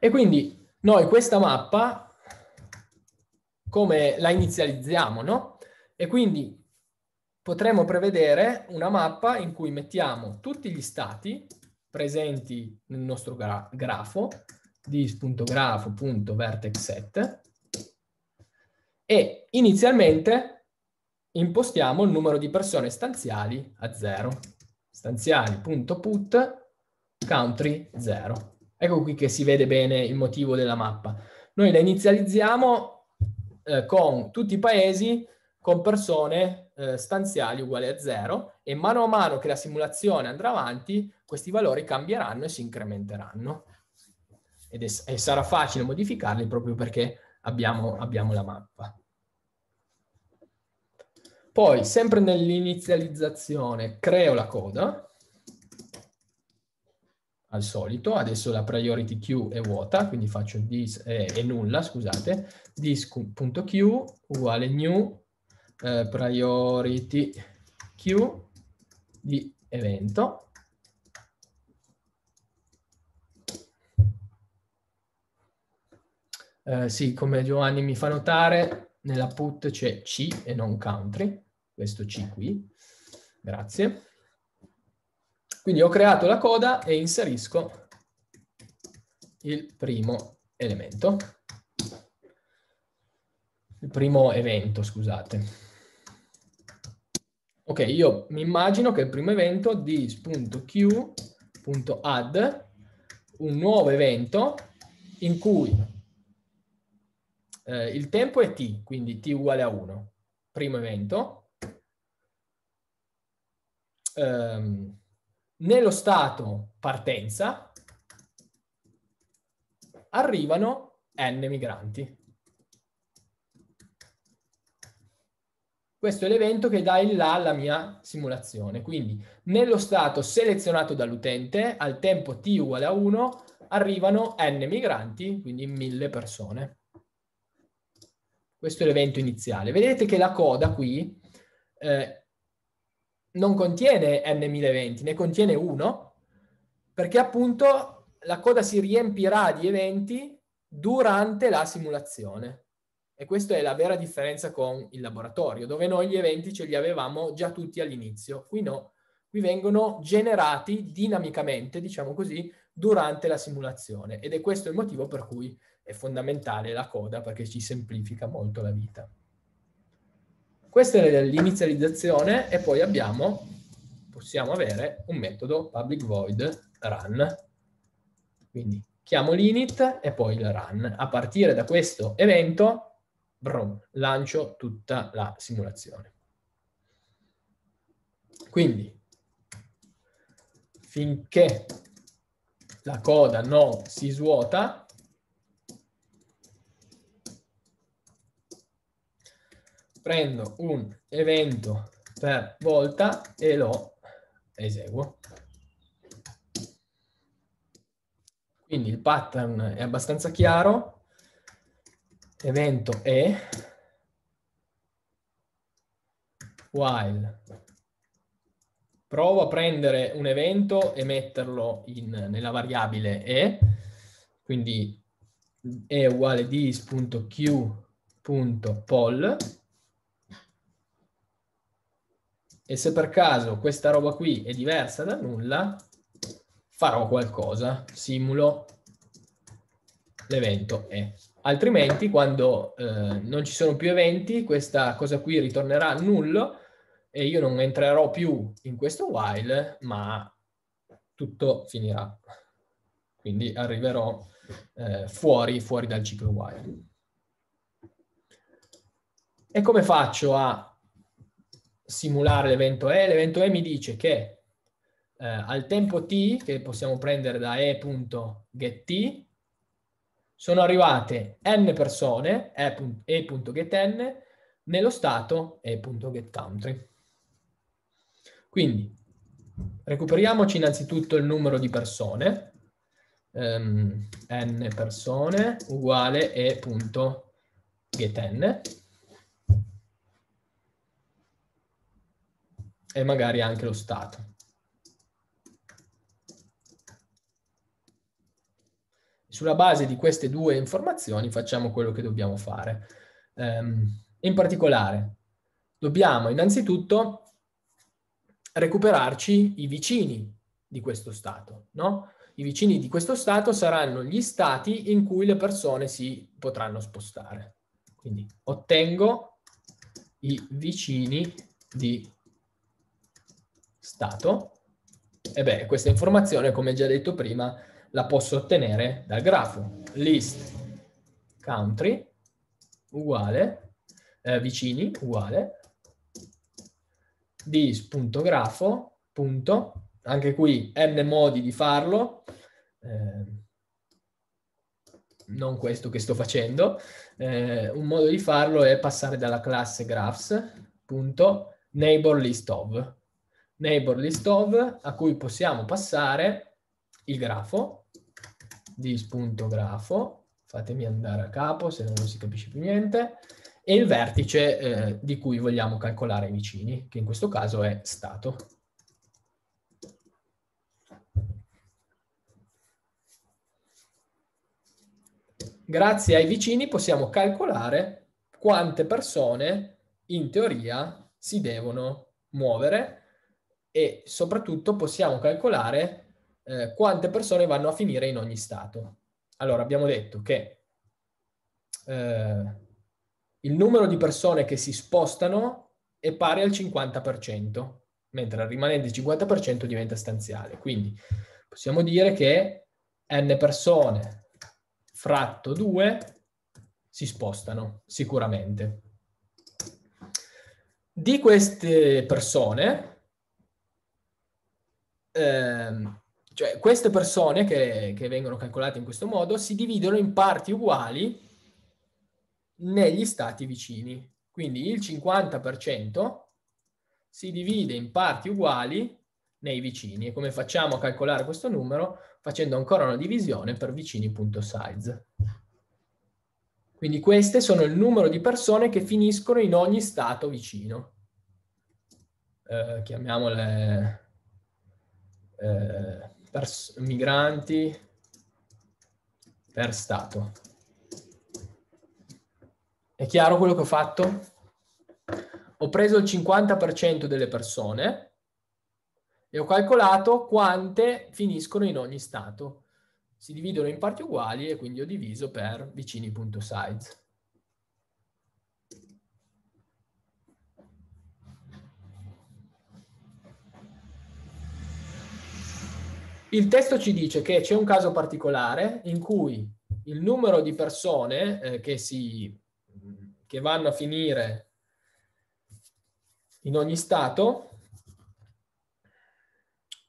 E quindi noi questa mappa, come la inizializziamo, no? E quindi potremo prevedere una mappa in cui mettiamo tutti gli stati presenti nel nostro gra grafo, dis.grafo.vertex 7 e inizialmente impostiamo il numero di persone stanziali a 0. Stanziali.put country 0. Ecco qui che si vede bene il motivo della mappa. Noi la inizializziamo eh, con tutti i paesi con persone eh, stanziali uguali a 0 e mano a mano che la simulazione andrà avanti questi valori cambieranno e si incrementeranno. Ed è, e sarà facile modificarli proprio perché abbiamo, abbiamo la mappa. Poi, sempre nell'inizializzazione, creo la coda, al solito, adesso la priority queue è vuota, quindi faccio this, eh, è nulla, scusate, this.queue uguale new eh, priority queue di evento, Eh, sì, come Giovanni mi fa notare, nella put c'è C e non country questo C qui, grazie. Quindi ho creato la coda e inserisco il primo elemento, il primo evento, scusate. Ok, io mi immagino che il primo evento dis.q.add un nuovo evento in cui eh, il tempo è t, quindi t uguale a 1, primo evento, ehm, nello stato partenza arrivano n migranti. Questo è l'evento che dà il là alla mia simulazione. Quindi nello stato selezionato dall'utente, al tempo t uguale a 1, arrivano n migranti, quindi mille persone. Questo è l'evento iniziale. Vedete che la coda qui eh, non contiene N1020, ne contiene uno, perché appunto la coda si riempirà di eventi durante la simulazione. E questa è la vera differenza con il laboratorio, dove noi gli eventi ce li avevamo già tutti all'inizio. Qui no, qui vengono generati dinamicamente, diciamo così, durante la simulazione. Ed è questo il motivo per cui è fondamentale la coda, perché ci semplifica molto la vita. Questa è l'inizializzazione e poi abbiamo, possiamo avere un metodo public void run. Quindi chiamo l'init e poi il run. A partire da questo evento, brum, lancio tutta la simulazione. Quindi, finché la coda non si svuota, prendo un evento per volta e lo eseguo. Quindi il pattern è abbastanza chiaro, evento E. while. Provo a prendere un evento e metterlo in, nella variabile e, quindi E uguale dis.q.poll e se per caso questa roba qui è diversa da nulla, farò qualcosa, simulo l'evento E. Altrimenti quando eh, non ci sono più eventi, questa cosa qui ritornerà nullo e io non entrerò più in questo while, ma tutto finirà. Quindi arriverò eh, fuori, fuori dal ciclo while. E come faccio a simulare l'evento E, l'evento E mi dice che eh, al tempo t, che possiamo prendere da e.getT, sono arrivate n persone, e.getN, nello stato e.getCountry. Quindi recuperiamoci innanzitutto il numero di persone, um, n persone uguale e.getN, e magari anche lo stato. Sulla base di queste due informazioni facciamo quello che dobbiamo fare. Um, in particolare, dobbiamo innanzitutto recuperarci i vicini di questo stato, no? I vicini di questo stato saranno gli stati in cui le persone si potranno spostare. Quindi ottengo i vicini di stato, e beh, questa informazione, come già detto prima, la posso ottenere dal grafo list country uguale eh, vicini uguale dis.grafo punto anche qui n modi di farlo eh, non questo che sto facendo eh, un modo di farlo è passare dalla classe graphs punto neighbor list of neighbor list of a cui possiamo passare il grafo, dis.grafo, fatemi andare a capo se non si capisce più niente, e il vertice eh, di cui vogliamo calcolare i vicini, che in questo caso è stato. Grazie ai vicini possiamo calcolare quante persone in teoria si devono muovere e soprattutto possiamo calcolare eh, quante persone vanno a finire in ogni stato. Allora, abbiamo detto che eh, il numero di persone che si spostano è pari al 50%, mentre il rimanente 50% diventa stanziale. Quindi possiamo dire che n persone fratto 2 si spostano sicuramente. Di queste persone, ehm, cioè queste persone che, che vengono calcolate in questo modo si dividono in parti uguali negli stati vicini. Quindi il 50% si divide in parti uguali nei vicini. E come facciamo a calcolare questo numero? Facendo ancora una divisione per vicini.size. Quindi queste sono il numero di persone che finiscono in ogni stato vicino. Eh, chiamiamole eh, migranti per Stato. È chiaro quello che ho fatto? Ho preso il 50% delle persone e ho calcolato quante finiscono in ogni Stato. Si dividono in parti uguali e quindi ho diviso per vicini.size. Il testo ci dice che c'è un caso particolare in cui il numero di persone eh, che, si, che vanno a finire in ogni stato,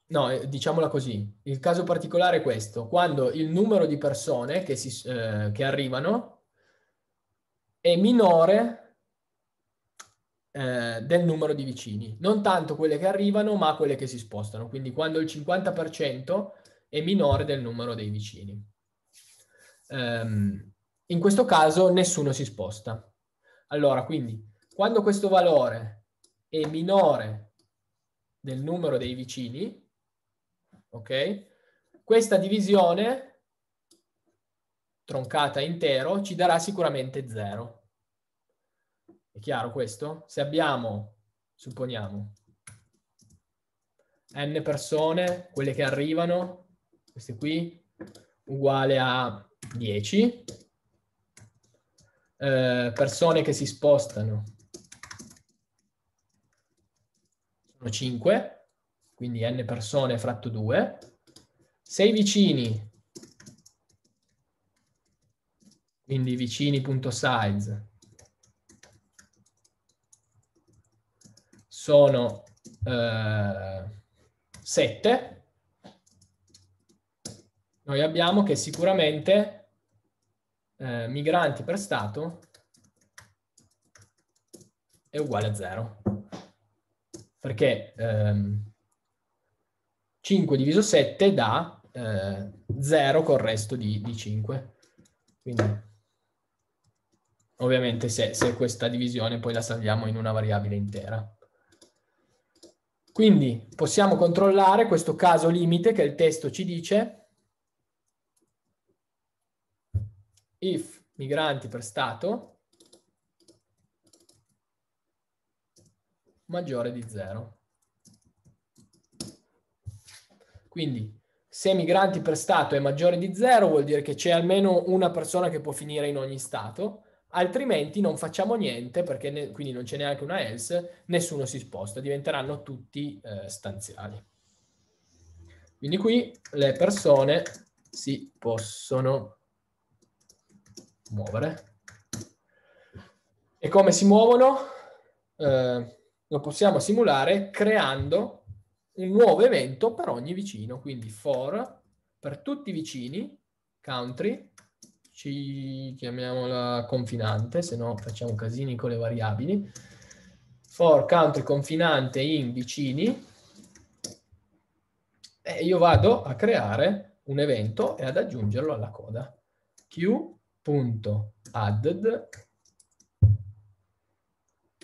no, eh, diciamola così, il caso particolare è questo, quando il numero di persone che, si, eh, che arrivano è minore eh, del numero di vicini, non tanto quelle che arrivano, ma quelle che si spostano, quindi quando il 50% è minore del numero dei vicini. Um, in questo caso nessuno si sposta. Allora, quindi, quando questo valore è minore del numero dei vicini, ok? Questa divisione, troncata intero, ci darà sicuramente 0. È chiaro questo? Se abbiamo, supponiamo, n persone, quelle che arrivano, queste qui, uguale a 10, eh, persone che si spostano sono 5, quindi n persone fratto 2, se i vicini, quindi vicini.size sono eh, 7, noi abbiamo che sicuramente eh, migranti per stato è uguale a 0. Perché ehm, 5 diviso 7 dà eh, 0 col resto di, di 5. Quindi ovviamente se, se, questa divisione poi la salviamo in una variabile intera. Quindi possiamo controllare questo caso limite che il testo ci dice if migranti per stato maggiore di 0. Quindi se migranti per stato è maggiore di 0 vuol dire che c'è almeno una persona che può finire in ogni stato altrimenti non facciamo niente, perché ne, quindi non c'è neanche una else, nessuno si sposta, diventeranno tutti eh, stanziali. Quindi qui le persone si possono muovere. E come si muovono? Eh, lo possiamo simulare creando un nuovo evento per ogni vicino, quindi for per tutti i vicini, country, c chiamiamola confinante, se no facciamo casini con le variabili. For country confinante in vicini. E io vado a creare un evento e ad aggiungerlo alla coda. Q.added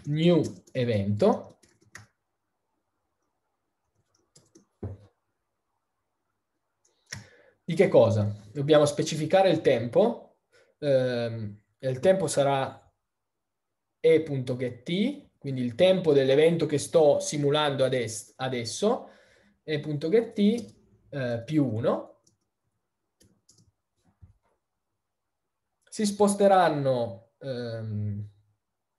new evento Di che cosa? Dobbiamo specificare il tempo ehm, il tempo sarà e.get, quindi il tempo dell'evento che sto simulando adesso, adesso e.get eh, più 1, si sposteranno ehm,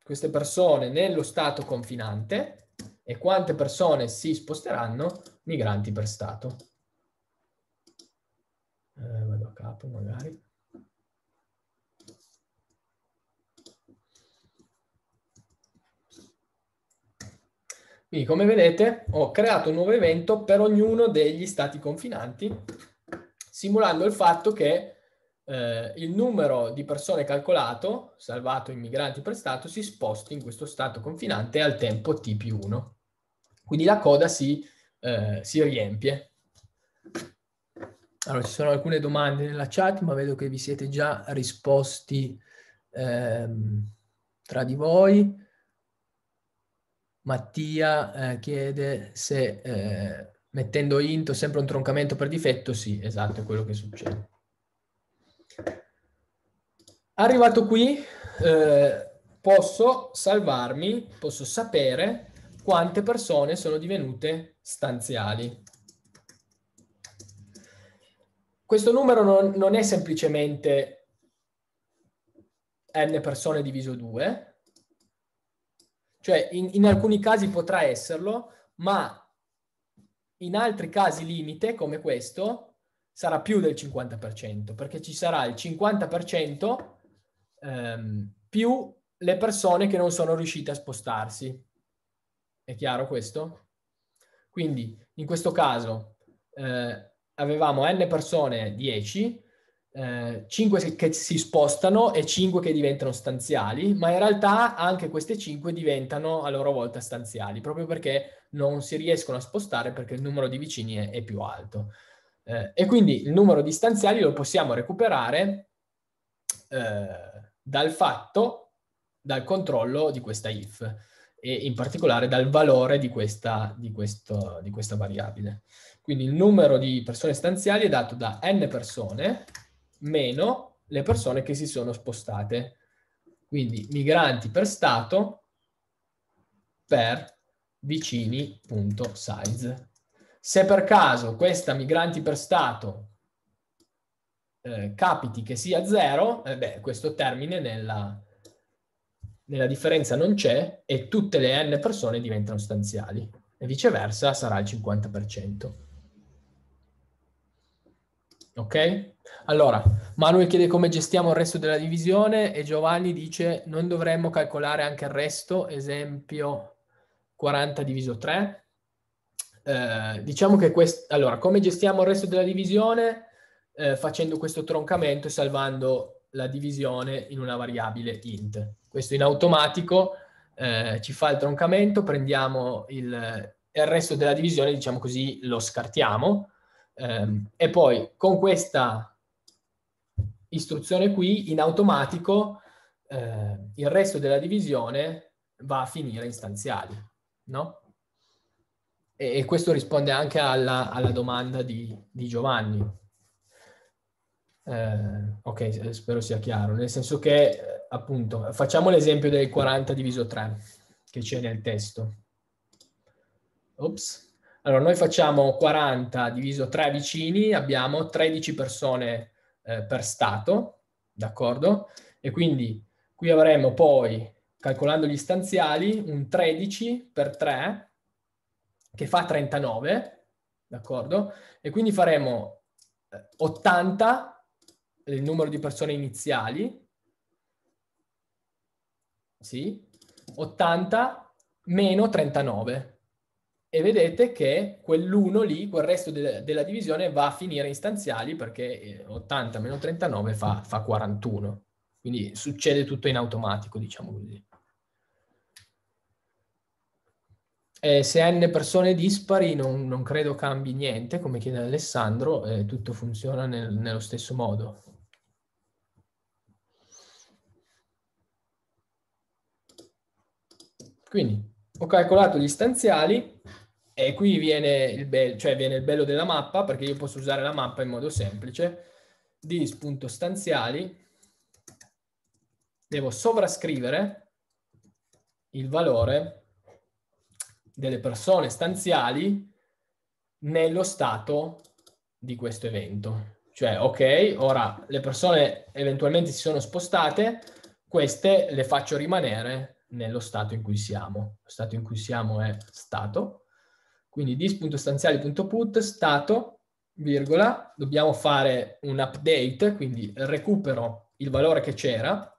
queste persone nello stato confinante e quante persone si sposteranno migranti per stato. Eh, vado a capo magari. Quindi come vedete ho creato un nuovo evento per ognuno degli stati confinanti simulando il fatto che eh, il numero di persone calcolato, salvato in migranti per stato, si sposti in questo stato confinante al tempo t più 1. Quindi la coda si, eh, si riempie. Allora, ci sono alcune domande nella chat, ma vedo che vi siete già risposti ehm, tra di voi. Mattia eh, chiede se eh, mettendo int ho sempre un troncamento per difetto. Sì, esatto, è quello che succede. Arrivato qui, eh, posso salvarmi, posso sapere quante persone sono divenute stanziali. Questo numero non, non è semplicemente n persone diviso 2, cioè, in, in alcuni casi potrà esserlo, ma in altri casi limite, come questo, sarà più del 50%, perché ci sarà il 50% ehm, più le persone che non sono riuscite a spostarsi. È chiaro questo? Quindi, in questo caso, eh, avevamo n persone 10, 5 eh, che si spostano e 5 che diventano stanziali, ma in realtà anche queste 5 diventano a loro volta stanziali, proprio perché non si riescono a spostare perché il numero di vicini è, è più alto. Eh, e quindi il numero di stanziali lo possiamo recuperare eh, dal fatto, dal controllo di questa if e in particolare dal valore di questa, di, questo, di questa variabile. Quindi il numero di persone stanziali è dato da n persone, meno le persone che si sono spostate. Quindi migranti per stato per vicini.size. Se per caso questa migranti per stato eh, capiti che sia 0, eh beh, questo termine nella, nella differenza non c'è e tutte le n persone diventano stanziali e viceversa sarà il 50%. Ok? Allora, Manuel chiede come gestiamo il resto della divisione e Giovanni dice non dovremmo calcolare anche il resto, esempio 40 diviso 3. Eh, diciamo che questo... allora, come gestiamo il resto della divisione? Eh, facendo questo troncamento e salvando la divisione in una variabile int. Questo in automatico eh, ci fa il troncamento, prendiamo il, il resto della divisione, diciamo così, lo scartiamo. Um, e poi con questa istruzione qui, in automatico eh, il resto della divisione va a finire istanziali, no? E, e questo risponde anche alla, alla domanda di, di Giovanni. Eh, ok, spero sia chiaro, nel senso che appunto facciamo l'esempio del 40 diviso 3 che c'è nel testo. Ops. Allora, noi facciamo 40 diviso 3 vicini, abbiamo 13 persone eh, per stato, d'accordo? E quindi qui avremo poi, calcolando gli stanziali, un 13 per 3 che fa 39, d'accordo? E quindi faremo 80, eh, il numero di persone iniziali, sì, 80 meno 39, e vedete che quell'1 lì, quel resto de- della divisione va a finire in stanziali perché 80 eh, meno 39 fa, fa 41. Quindi succede tutto in automatico, diciamo così. Eh, se n persone dispari non, non, credo cambi niente, come chiede Alessandro, eh, tutto funziona nel, nello stesso modo. Quindi ho calcolato gli stanziali e qui viene il, bello, cioè viene il bello della mappa, perché io posso usare la mappa in modo semplice, dis.stanziali, devo sovrascrivere il valore delle persone stanziali nello stato di questo evento. Cioè, ok, ora le persone eventualmente si sono spostate, queste le faccio rimanere nello stato in cui siamo. Lo stato in cui siamo è stato, quindi dis.stanziali.put stato, virgola, dobbiamo fare un update, quindi recupero il valore che c'era,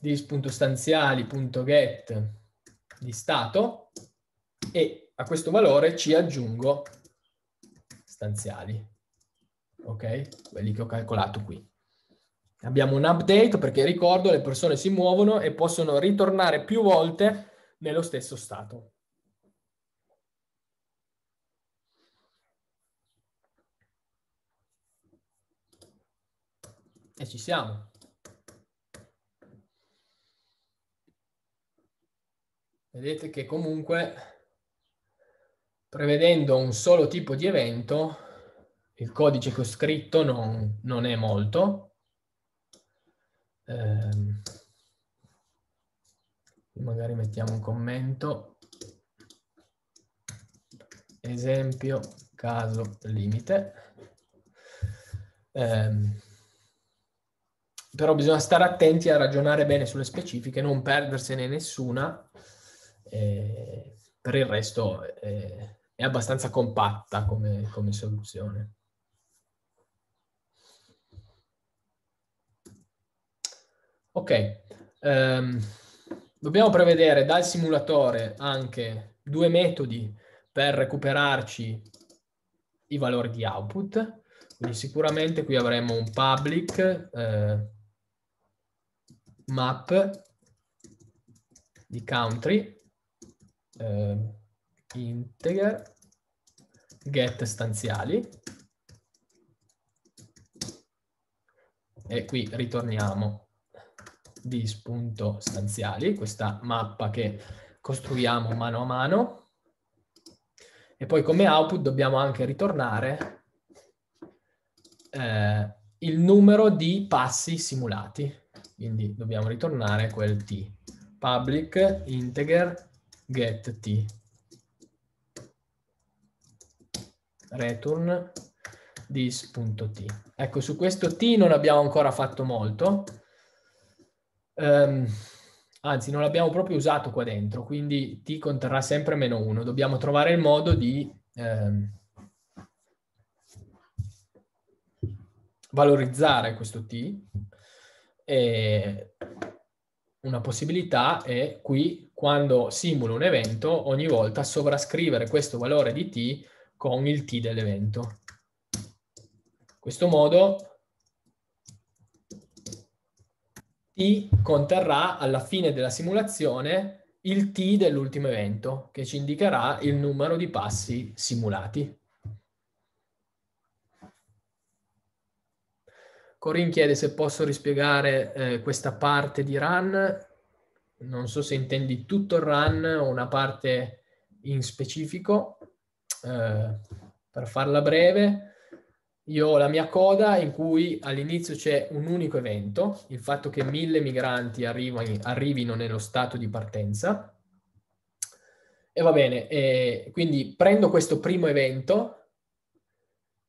dis.stanziali.get di stato e a questo valore ci aggiungo stanziali, ok? Quelli che ho calcolato qui abbiamo un update perché ricordo le persone si muovono e possono ritornare più volte nello stesso stato. E ci siamo. Vedete che comunque prevedendo un solo tipo di evento il codice che ho scritto non, non è molto, eh, magari mettiamo un commento. Esempio, caso, limite. Eh, però bisogna stare attenti a ragionare bene sulle specifiche, non perdersene nessuna. Eh, per il resto eh, è abbastanza compatta come, come soluzione. Ok, um, dobbiamo prevedere dal simulatore anche due metodi per recuperarci i valori di output. Quindi sicuramente qui avremo un public eh, map di country eh, integer get stanziali e qui ritorniamo di spunto stanziali, questa mappa che costruiamo mano a mano. E poi come output dobbiamo anche ritornare eh, il numero di passi simulati. Quindi dobbiamo ritornare quel t. Public integer get t. Return this.t. Ecco, su questo t non abbiamo ancora fatto molto, Um, anzi, non l'abbiamo proprio usato qua dentro, quindi t conterrà sempre meno 1. Dobbiamo trovare il modo di um, valorizzare questo t. E una possibilità è qui, quando simulo un evento, ogni volta sovrascrivere questo valore di t con il t dell'evento. In questo modo T conterrà alla fine della simulazione il T dell'ultimo evento che ci indicherà il numero di passi simulati. Corin chiede se posso rispiegare eh, questa parte di run. Non so se intendi tutto il run o una parte in specifico. Eh, per farla breve, io ho la mia coda in cui all'inizio c'è un unico evento, il fatto che mille migranti arrivino nello stato di partenza. E va bene, e quindi prendo questo primo evento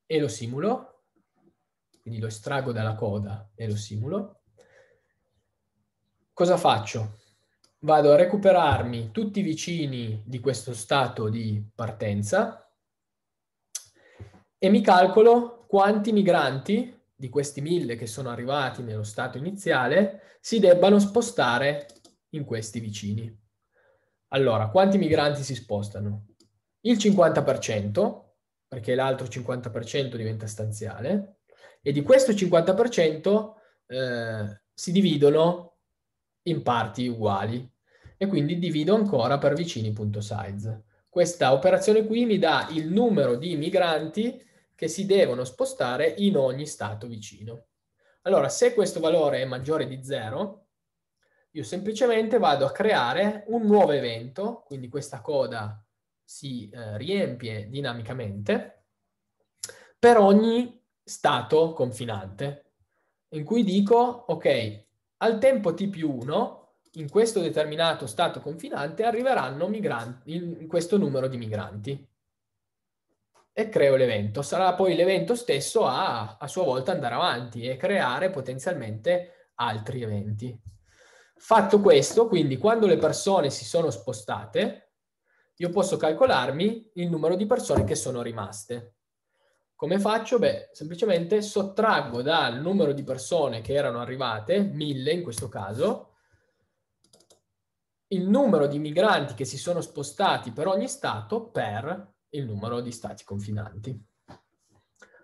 e lo simulo, quindi lo estraggo dalla coda e lo simulo. Cosa faccio? Vado a recuperarmi tutti i vicini di questo stato di partenza e mi calcolo quanti migranti di questi mille che sono arrivati nello stato iniziale si debbano spostare in questi vicini. Allora, quanti migranti si spostano? Il 50%, perché l'altro 50% diventa stanziale, e di questo 50% eh, si dividono in parti uguali, e quindi divido ancora per vicini.size. Questa operazione qui mi dà il numero di migranti che si devono spostare in ogni stato vicino. Allora, se questo valore è maggiore di 0, io semplicemente vado a creare un nuovo evento, quindi questa coda si eh, riempie dinamicamente, per ogni stato confinante, in cui dico, ok, al tempo t più 1, in questo determinato stato confinante, arriveranno migranti, in questo numero di migranti e creo l'evento. Sarà poi l'evento stesso a, a sua volta andare avanti e creare potenzialmente altri eventi. Fatto questo, quindi quando le persone si sono spostate, io posso calcolarmi il numero di persone che sono rimaste. Come faccio? Beh, semplicemente sottraggo dal numero di persone che erano arrivate, mille in questo caso, il numero di migranti che si sono spostati per ogni stato per il numero di stati confinanti.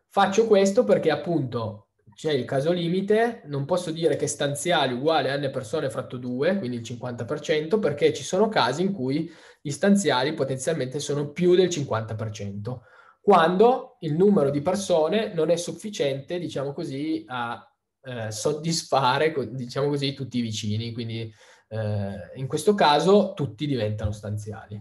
Faccio questo perché appunto c'è il caso limite, non posso dire che stanziali uguale a n persone fratto 2, quindi il 50%, perché ci sono casi in cui gli stanziali potenzialmente sono più del 50%, quando il numero di persone non è sufficiente, diciamo così, a eh, soddisfare, diciamo così, tutti i vicini, quindi eh, in questo caso tutti diventano stanziali.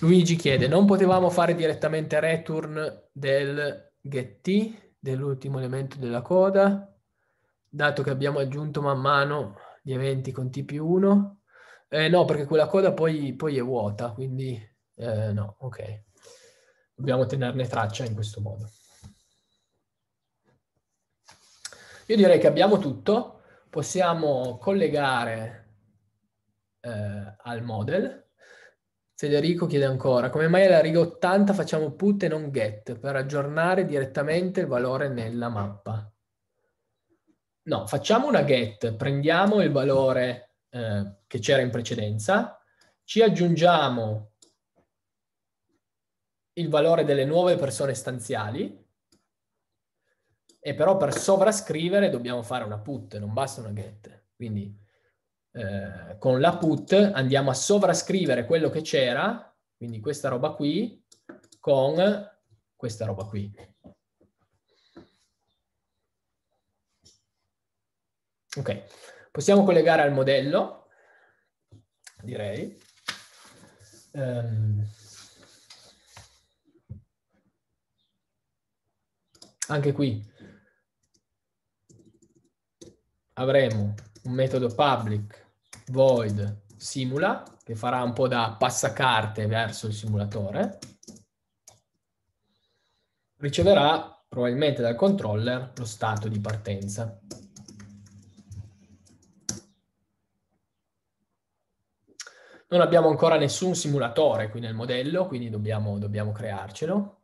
Luigi chiede, non potevamo fare direttamente return del getT, dell'ultimo elemento della coda, dato che abbiamo aggiunto man mano gli eventi con t più 1? Eh, no, perché quella coda poi, poi è vuota, quindi eh, no, ok. Dobbiamo tenerne traccia in questo modo. Io direi che abbiamo tutto, possiamo collegare eh, al model Federico chiede ancora, come mai alla riga 80 facciamo put e non get per aggiornare direttamente il valore nella mappa? No, facciamo una get, prendiamo il valore eh, che c'era in precedenza, ci aggiungiamo il valore delle nuove persone stanziali e però per sovrascrivere dobbiamo fare una put, non basta una get. Quindi eh, con la put andiamo a sovrascrivere quello che c'era, quindi questa roba qui, con questa roba qui. Ok, possiamo collegare al modello, direi. Um, anche qui avremo un metodo public void simula, che farà un po' da passacarte verso il simulatore, riceverà probabilmente dal controller lo stato di partenza. Non abbiamo ancora nessun simulatore qui nel modello, quindi dobbiamo, dobbiamo crearcelo.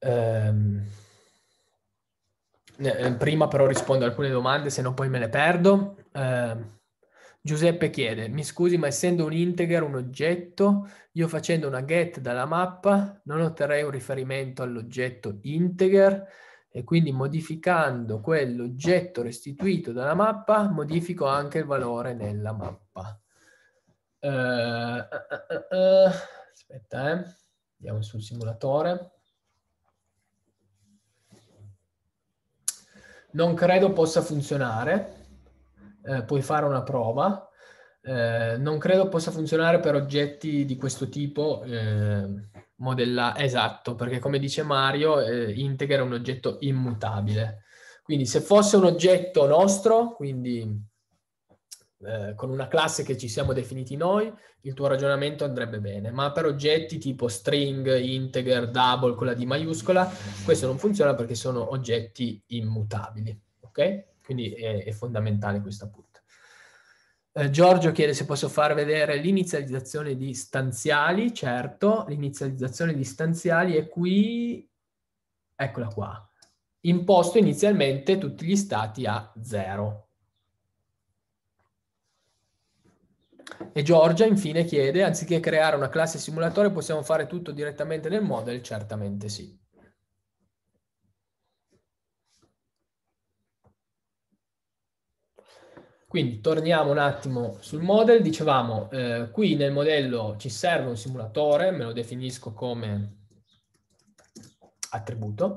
Ehm, eh, prima però rispondo a alcune domande, se no poi me le perdo. Ehm, Giuseppe chiede, mi scusi ma essendo un integer, un oggetto, io facendo una get dalla mappa non otterrei un riferimento all'oggetto integer e quindi modificando quell'oggetto restituito dalla mappa modifico anche il valore nella mappa. Uh, uh, uh, aspetta, eh. andiamo sul simulatore. Non credo possa funzionare eh, puoi fare una prova. Eh, non credo possa funzionare per oggetti di questo tipo eh, modella esatto, perché come dice Mario, eh, integra è un oggetto immutabile. Quindi se fosse un oggetto nostro, quindi eh, con una classe che ci siamo definiti noi, il tuo ragionamento andrebbe bene, ma per oggetti tipo string, integer, double, con la D maiuscola, questo non funziona perché sono oggetti immutabili ok? Quindi è, è fondamentale questo put. Eh, Giorgio chiede se posso far vedere l'inizializzazione di stanziali, certo, l'inizializzazione di stanziali è qui, eccola qua, imposto inizialmente tutti gli stati a zero. E Giorgia infine chiede, anziché creare una classe simulatore possiamo fare tutto direttamente nel model? Certamente sì. Quindi torniamo un attimo sul model, dicevamo eh, qui nel modello ci serve un simulatore, me lo definisco come attributo.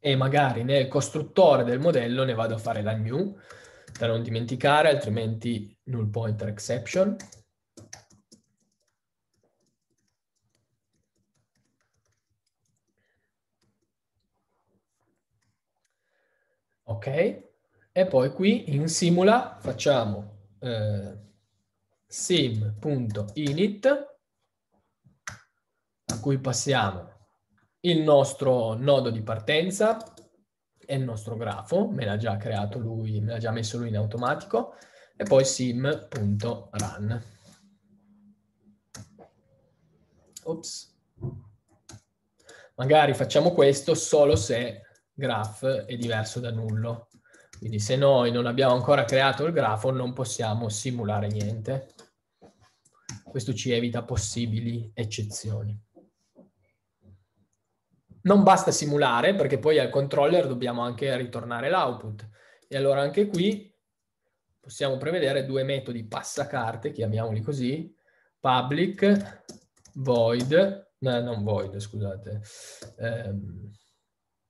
E magari nel costruttore del modello ne vado a fare la new, da non dimenticare, altrimenti null pointer exception. Ok? E poi qui in simula facciamo eh, sim.init a cui passiamo il nostro nodo di partenza e il nostro grafo, me l'ha già creato lui, me l'ha già messo lui in automatico, e poi sim.run. Ops. Magari facciamo questo solo se graph è diverso da nullo. Quindi se noi non abbiamo ancora creato il grafo non possiamo simulare niente. Questo ci evita possibili eccezioni. Non basta simulare perché poi al controller dobbiamo anche ritornare l'output. E allora anche qui possiamo prevedere due metodi passacarte, chiamiamoli così, public void, no, non void, scusate, ehm,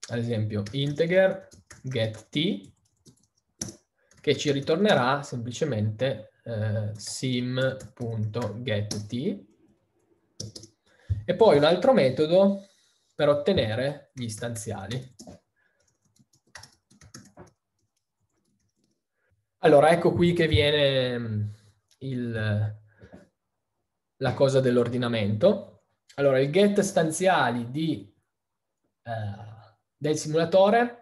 ad esempio integer get t che ci ritornerà semplicemente eh, sim.getT e poi un altro metodo per ottenere gli istanziali. Allora, ecco qui che viene mm, il, la cosa dell'ordinamento. Allora, il get stanziali di eh, del simulatore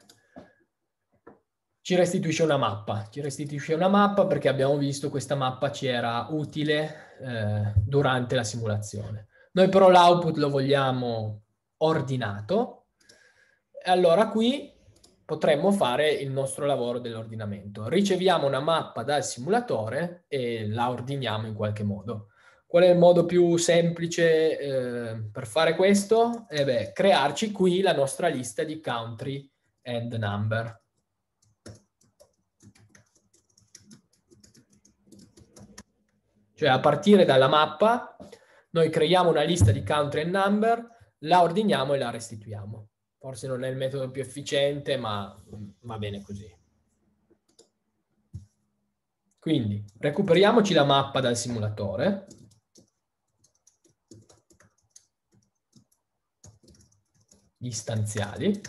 ci restituisce una mappa. Ci restituisce una mappa perché abbiamo visto questa mappa ci era utile eh, durante la simulazione. Noi però l'output lo vogliamo ordinato. E allora qui potremmo fare il nostro lavoro dell'ordinamento. Riceviamo una mappa dal simulatore e la ordiniamo in qualche modo. Qual è il modo più semplice eh, per fare questo? E eh beh, crearci qui la nostra lista di country and number. Cioè a partire dalla mappa noi creiamo una lista di country and number, la ordiniamo e la restituiamo. Forse non è il metodo più efficiente, ma va bene così. Quindi recuperiamoci la mappa dal simulatore. gli stanziali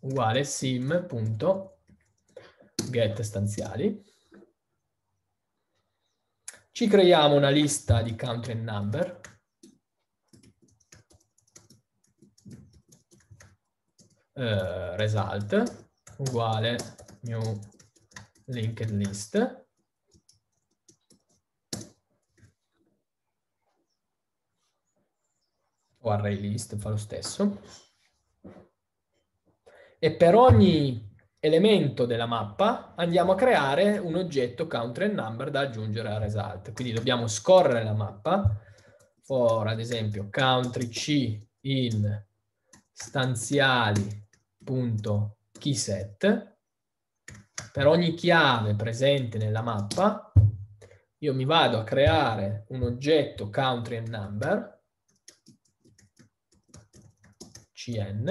uguale sim.get stanziali. Ci creiamo una lista di country and number eh, result uguale new linked list o array list fa lo stesso. E per ogni elemento della mappa andiamo a creare un oggetto country and number da aggiungere al result. Quindi dobbiamo scorrere la mappa, for ad esempio country c in stanziali.keyset. Per ogni chiave presente nella mappa io mi vado a creare un oggetto country and number cn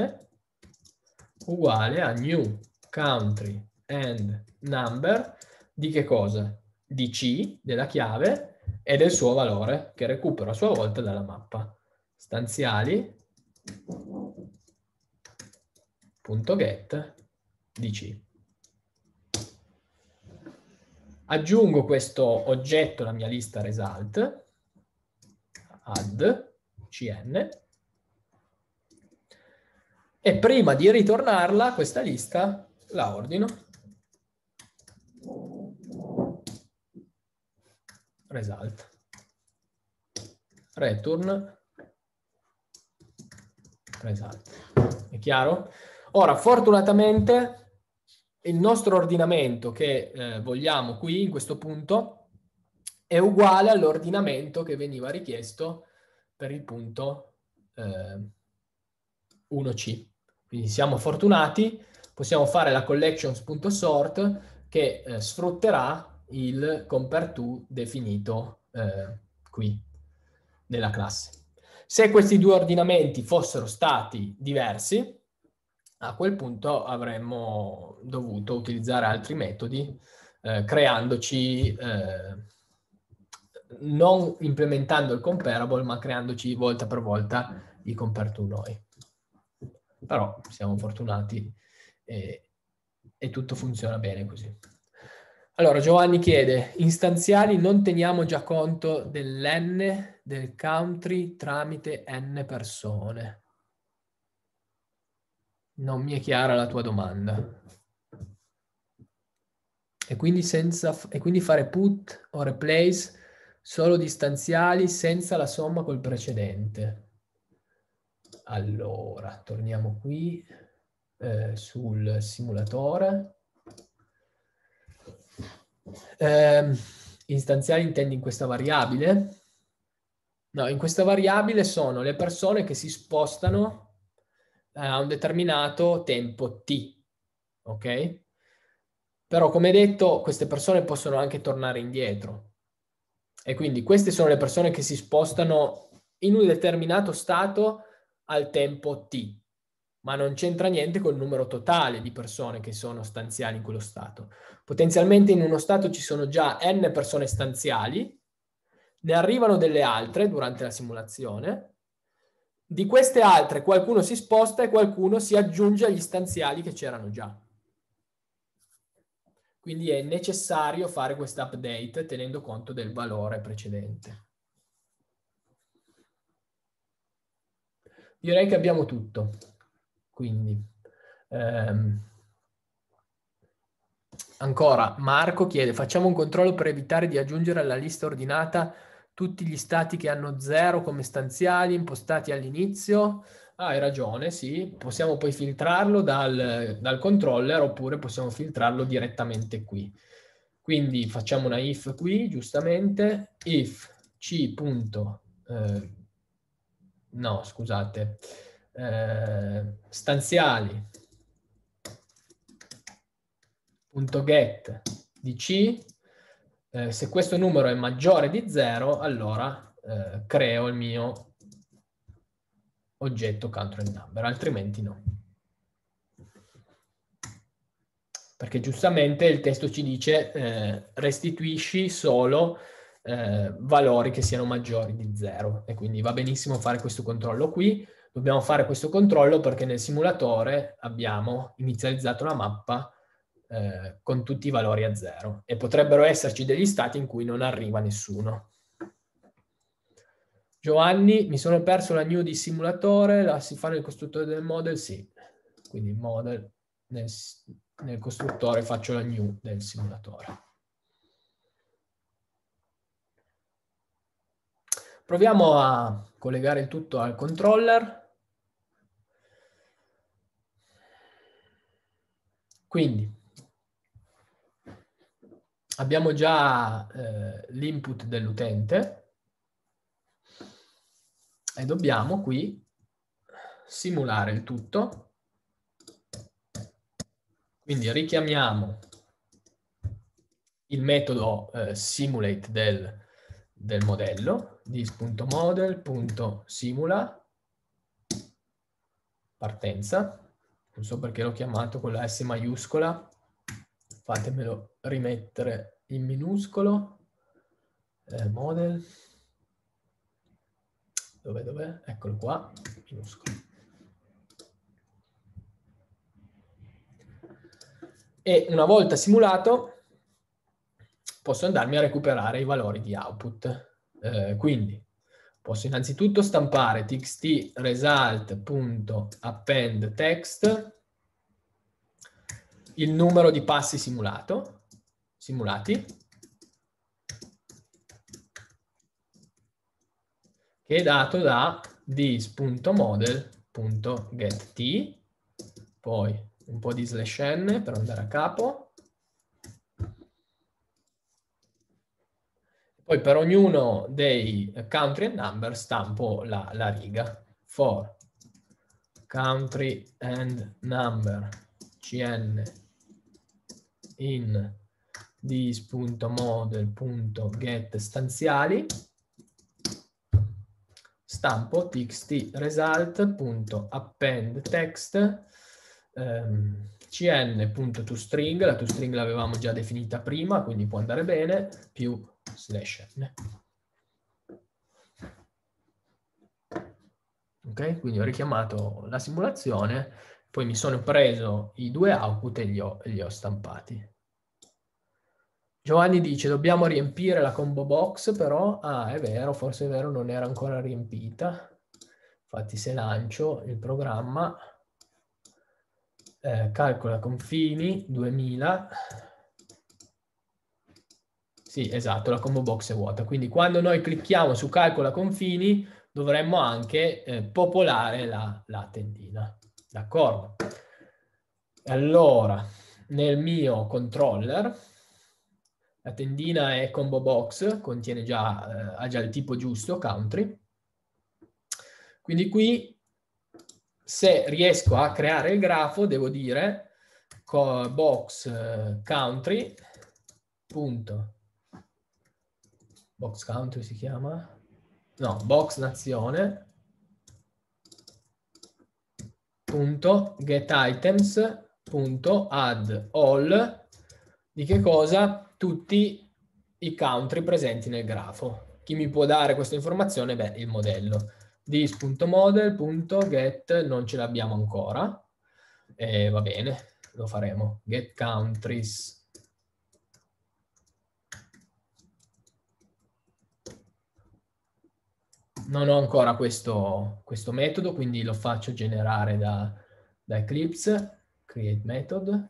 uguale a new country and number di che cosa? Di C, della chiave, e del suo valore che recupero a sua volta dalla mappa. Stanziali.get di C. Aggiungo questo oggetto alla mia lista result, add, cn, e prima di ritornarla, questa lista, la ordino. Result. Return. Result. È chiaro? Ora, fortunatamente, il nostro ordinamento che eh, vogliamo qui, in questo punto, è uguale all'ordinamento che veniva richiesto per il punto eh, 1C. Quindi siamo fortunati, possiamo fare la collections.sort che eh, sfrutterà il compareTo definito eh, qui nella classe. Se questi due ordinamenti fossero stati diversi, a quel punto avremmo dovuto utilizzare altri metodi eh, creandoci, eh, non implementando il comparable, ma creandoci volta per volta i compare noi però siamo fortunati e, e tutto funziona bene così. Allora, Giovanni chiede, istanziali non teniamo già conto dell'N del country tramite N persone. Non mi è chiara la tua domanda. E quindi, senza, e quindi fare put o replace solo distanziali senza la somma col precedente. Allora, torniamo qui eh, sul simulatore. Eh, istanziare intendi in questa variabile? No, in questa variabile sono le persone che si spostano a un determinato tempo t, ok? Però come detto queste persone possono anche tornare indietro e quindi queste sono le persone che si spostano in un determinato stato al tempo t, ma non c'entra niente col numero totale di persone che sono stanziali in quello stato. Potenzialmente in uno stato ci sono già n persone stanziali, ne arrivano delle altre durante la simulazione, di queste altre qualcuno si sposta e qualcuno si aggiunge agli stanziali che c'erano già. Quindi è necessario fare questo update tenendo conto del valore precedente. direi che abbiamo tutto. Quindi, ehm, ancora, Marco chiede, facciamo un controllo per evitare di aggiungere alla lista ordinata tutti gli stati che hanno zero come stanziali impostati all'inizio? Ah, hai ragione, sì. Possiamo poi filtrarlo dal, dal controller oppure possiamo filtrarlo direttamente qui. Quindi facciamo una if qui, giustamente, if c.eh, no, scusate, eh, stanziali.get di C, eh, se questo numero è maggiore di 0, allora eh, creo il mio oggetto country number, altrimenti no. Perché giustamente il testo ci dice eh, restituisci solo eh, valori che siano maggiori di zero. e quindi va benissimo fare questo controllo qui. Dobbiamo fare questo controllo perché nel simulatore abbiamo inizializzato la mappa eh, con tutti i valori a zero e potrebbero esserci degli stati in cui non arriva nessuno. Giovanni, mi sono perso la new di simulatore, la si fa nel costruttore del model? Sì, quindi model nel, nel costruttore faccio la new del simulatore. Proviamo a collegare il tutto al controller. Quindi abbiamo già eh, l'input dell'utente e dobbiamo qui simulare il tutto. Quindi richiamiamo il metodo eh, simulate del, del modello dis.model.simula partenza, non so perché l'ho chiamato con la S maiuscola, fatemelo rimettere in minuscolo, eh, model, dove dov'è? Eccolo qua, minuscolo. E una volta simulato posso andarmi a recuperare i valori di output. Eh, quindi posso innanzitutto stampare txt result.append text il numero di passi simulato, simulati che è dato da this.model.getT, poi un po' di slash n per andare a capo Poi per ognuno dei country and number stampo la, la riga. For country and number cn in dis.model.get stanziali stampo txt result.append text ehm, cn.toString, la toString l'avevamo già definita prima, quindi può andare bene, più slash n. Ok, quindi ho richiamato la simulazione, poi mi sono preso i due output e li ho, li ho stampati. Giovanni dice dobbiamo riempire la combo box però, ah è vero, forse è vero, non era ancora riempita. Infatti se lancio il programma, eh, calcola confini 2000, sì, esatto, la combo box è vuota. Quindi quando noi clicchiamo su calcola confini dovremmo anche eh, popolare la, la tendina. D'accordo? Allora, nel mio controller la tendina è combo box, contiene già, eh, ha già il tipo giusto, country. Quindi qui, se riesco a creare il grafo, devo dire box eh, country punto Box country si chiama? No, box nazione. Punto get items punto add all di che cosa? Tutti i country presenti nel grafo. Chi mi può dare questa informazione? Beh, il modello. this.model.get non ce l'abbiamo ancora. Eh, va bene, lo faremo. Get countries non ho ancora questo, questo, metodo, quindi lo faccio generare da, da Eclipse, create method,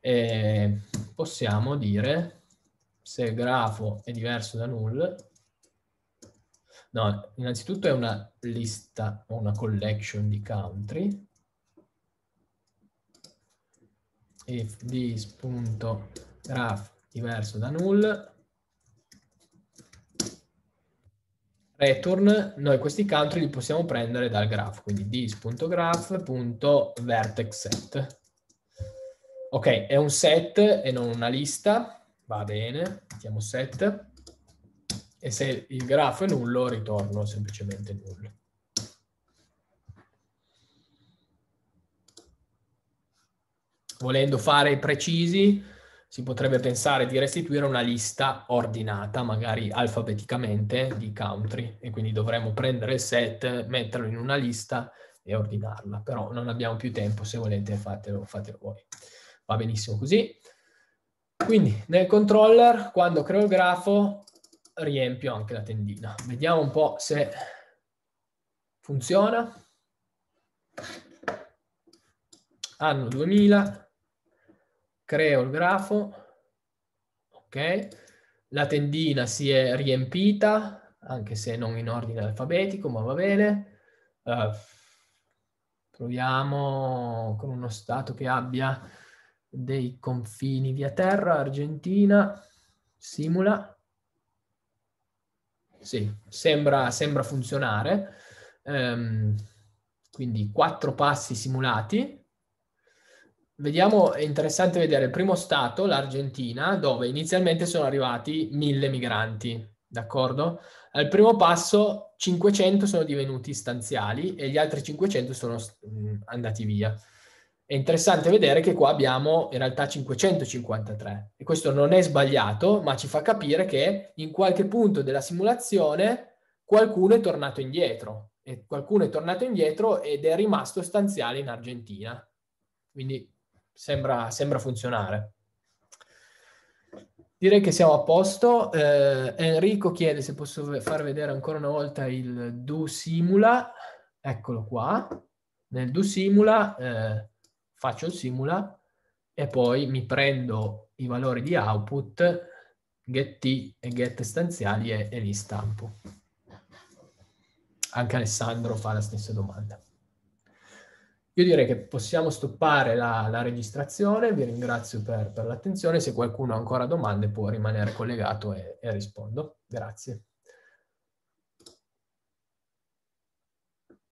e possiamo dire se il grafo è diverso da null, no, innanzitutto è una lista una collection di country, if this.graph diverso da null, return, noi questi country li possiamo prendere dal graph, quindi dis.graph.vertexSet. Ok, è un set e non una lista, va bene, mettiamo set, e se il grafo è nullo ritorno semplicemente nullo. Volendo fare i precisi, si potrebbe pensare di restituire una lista ordinata, magari alfabeticamente, di country e quindi dovremmo prendere il set, metterlo in una lista e ordinarla, però non abbiamo più tempo, se volete fatelo, fatelo voi. Va benissimo così. Quindi nel controller, quando creo il grafo, riempio anche la tendina. Vediamo un po' se funziona. Anno 2000, creo il grafo, ok, la tendina si è riempita, anche se non in ordine alfabetico, ma va bene. Uh, proviamo con uno stato che abbia dei confini via terra, Argentina, simula. Sì, sembra, sembra funzionare. Um, quindi quattro passi simulati vediamo, è interessante vedere il primo stato, l'Argentina, dove inizialmente sono arrivati mille migranti, d'accordo? Al primo passo 500 sono divenuti stanziali e gli altri 500 sono andati via. È interessante vedere che qua abbiamo in realtà 553 e questo non è sbagliato, ma ci fa capire che in qualche punto della simulazione qualcuno è tornato indietro e qualcuno è tornato indietro ed è rimasto stanziale in Argentina. Quindi sembra, sembra funzionare. Direi che siamo a posto. Eh, Enrico chiede se posso far vedere ancora una volta il Do Simula. Eccolo qua. Nel Do Simula eh, faccio il simula e poi mi prendo i valori di output, get e get stanziali e, e li stampo. Anche Alessandro fa la stessa domanda. Io direi che possiamo stoppare la, la registrazione, vi ringrazio per, per, l'attenzione, se qualcuno ha ancora domande può rimanere collegato e, e rispondo. Grazie.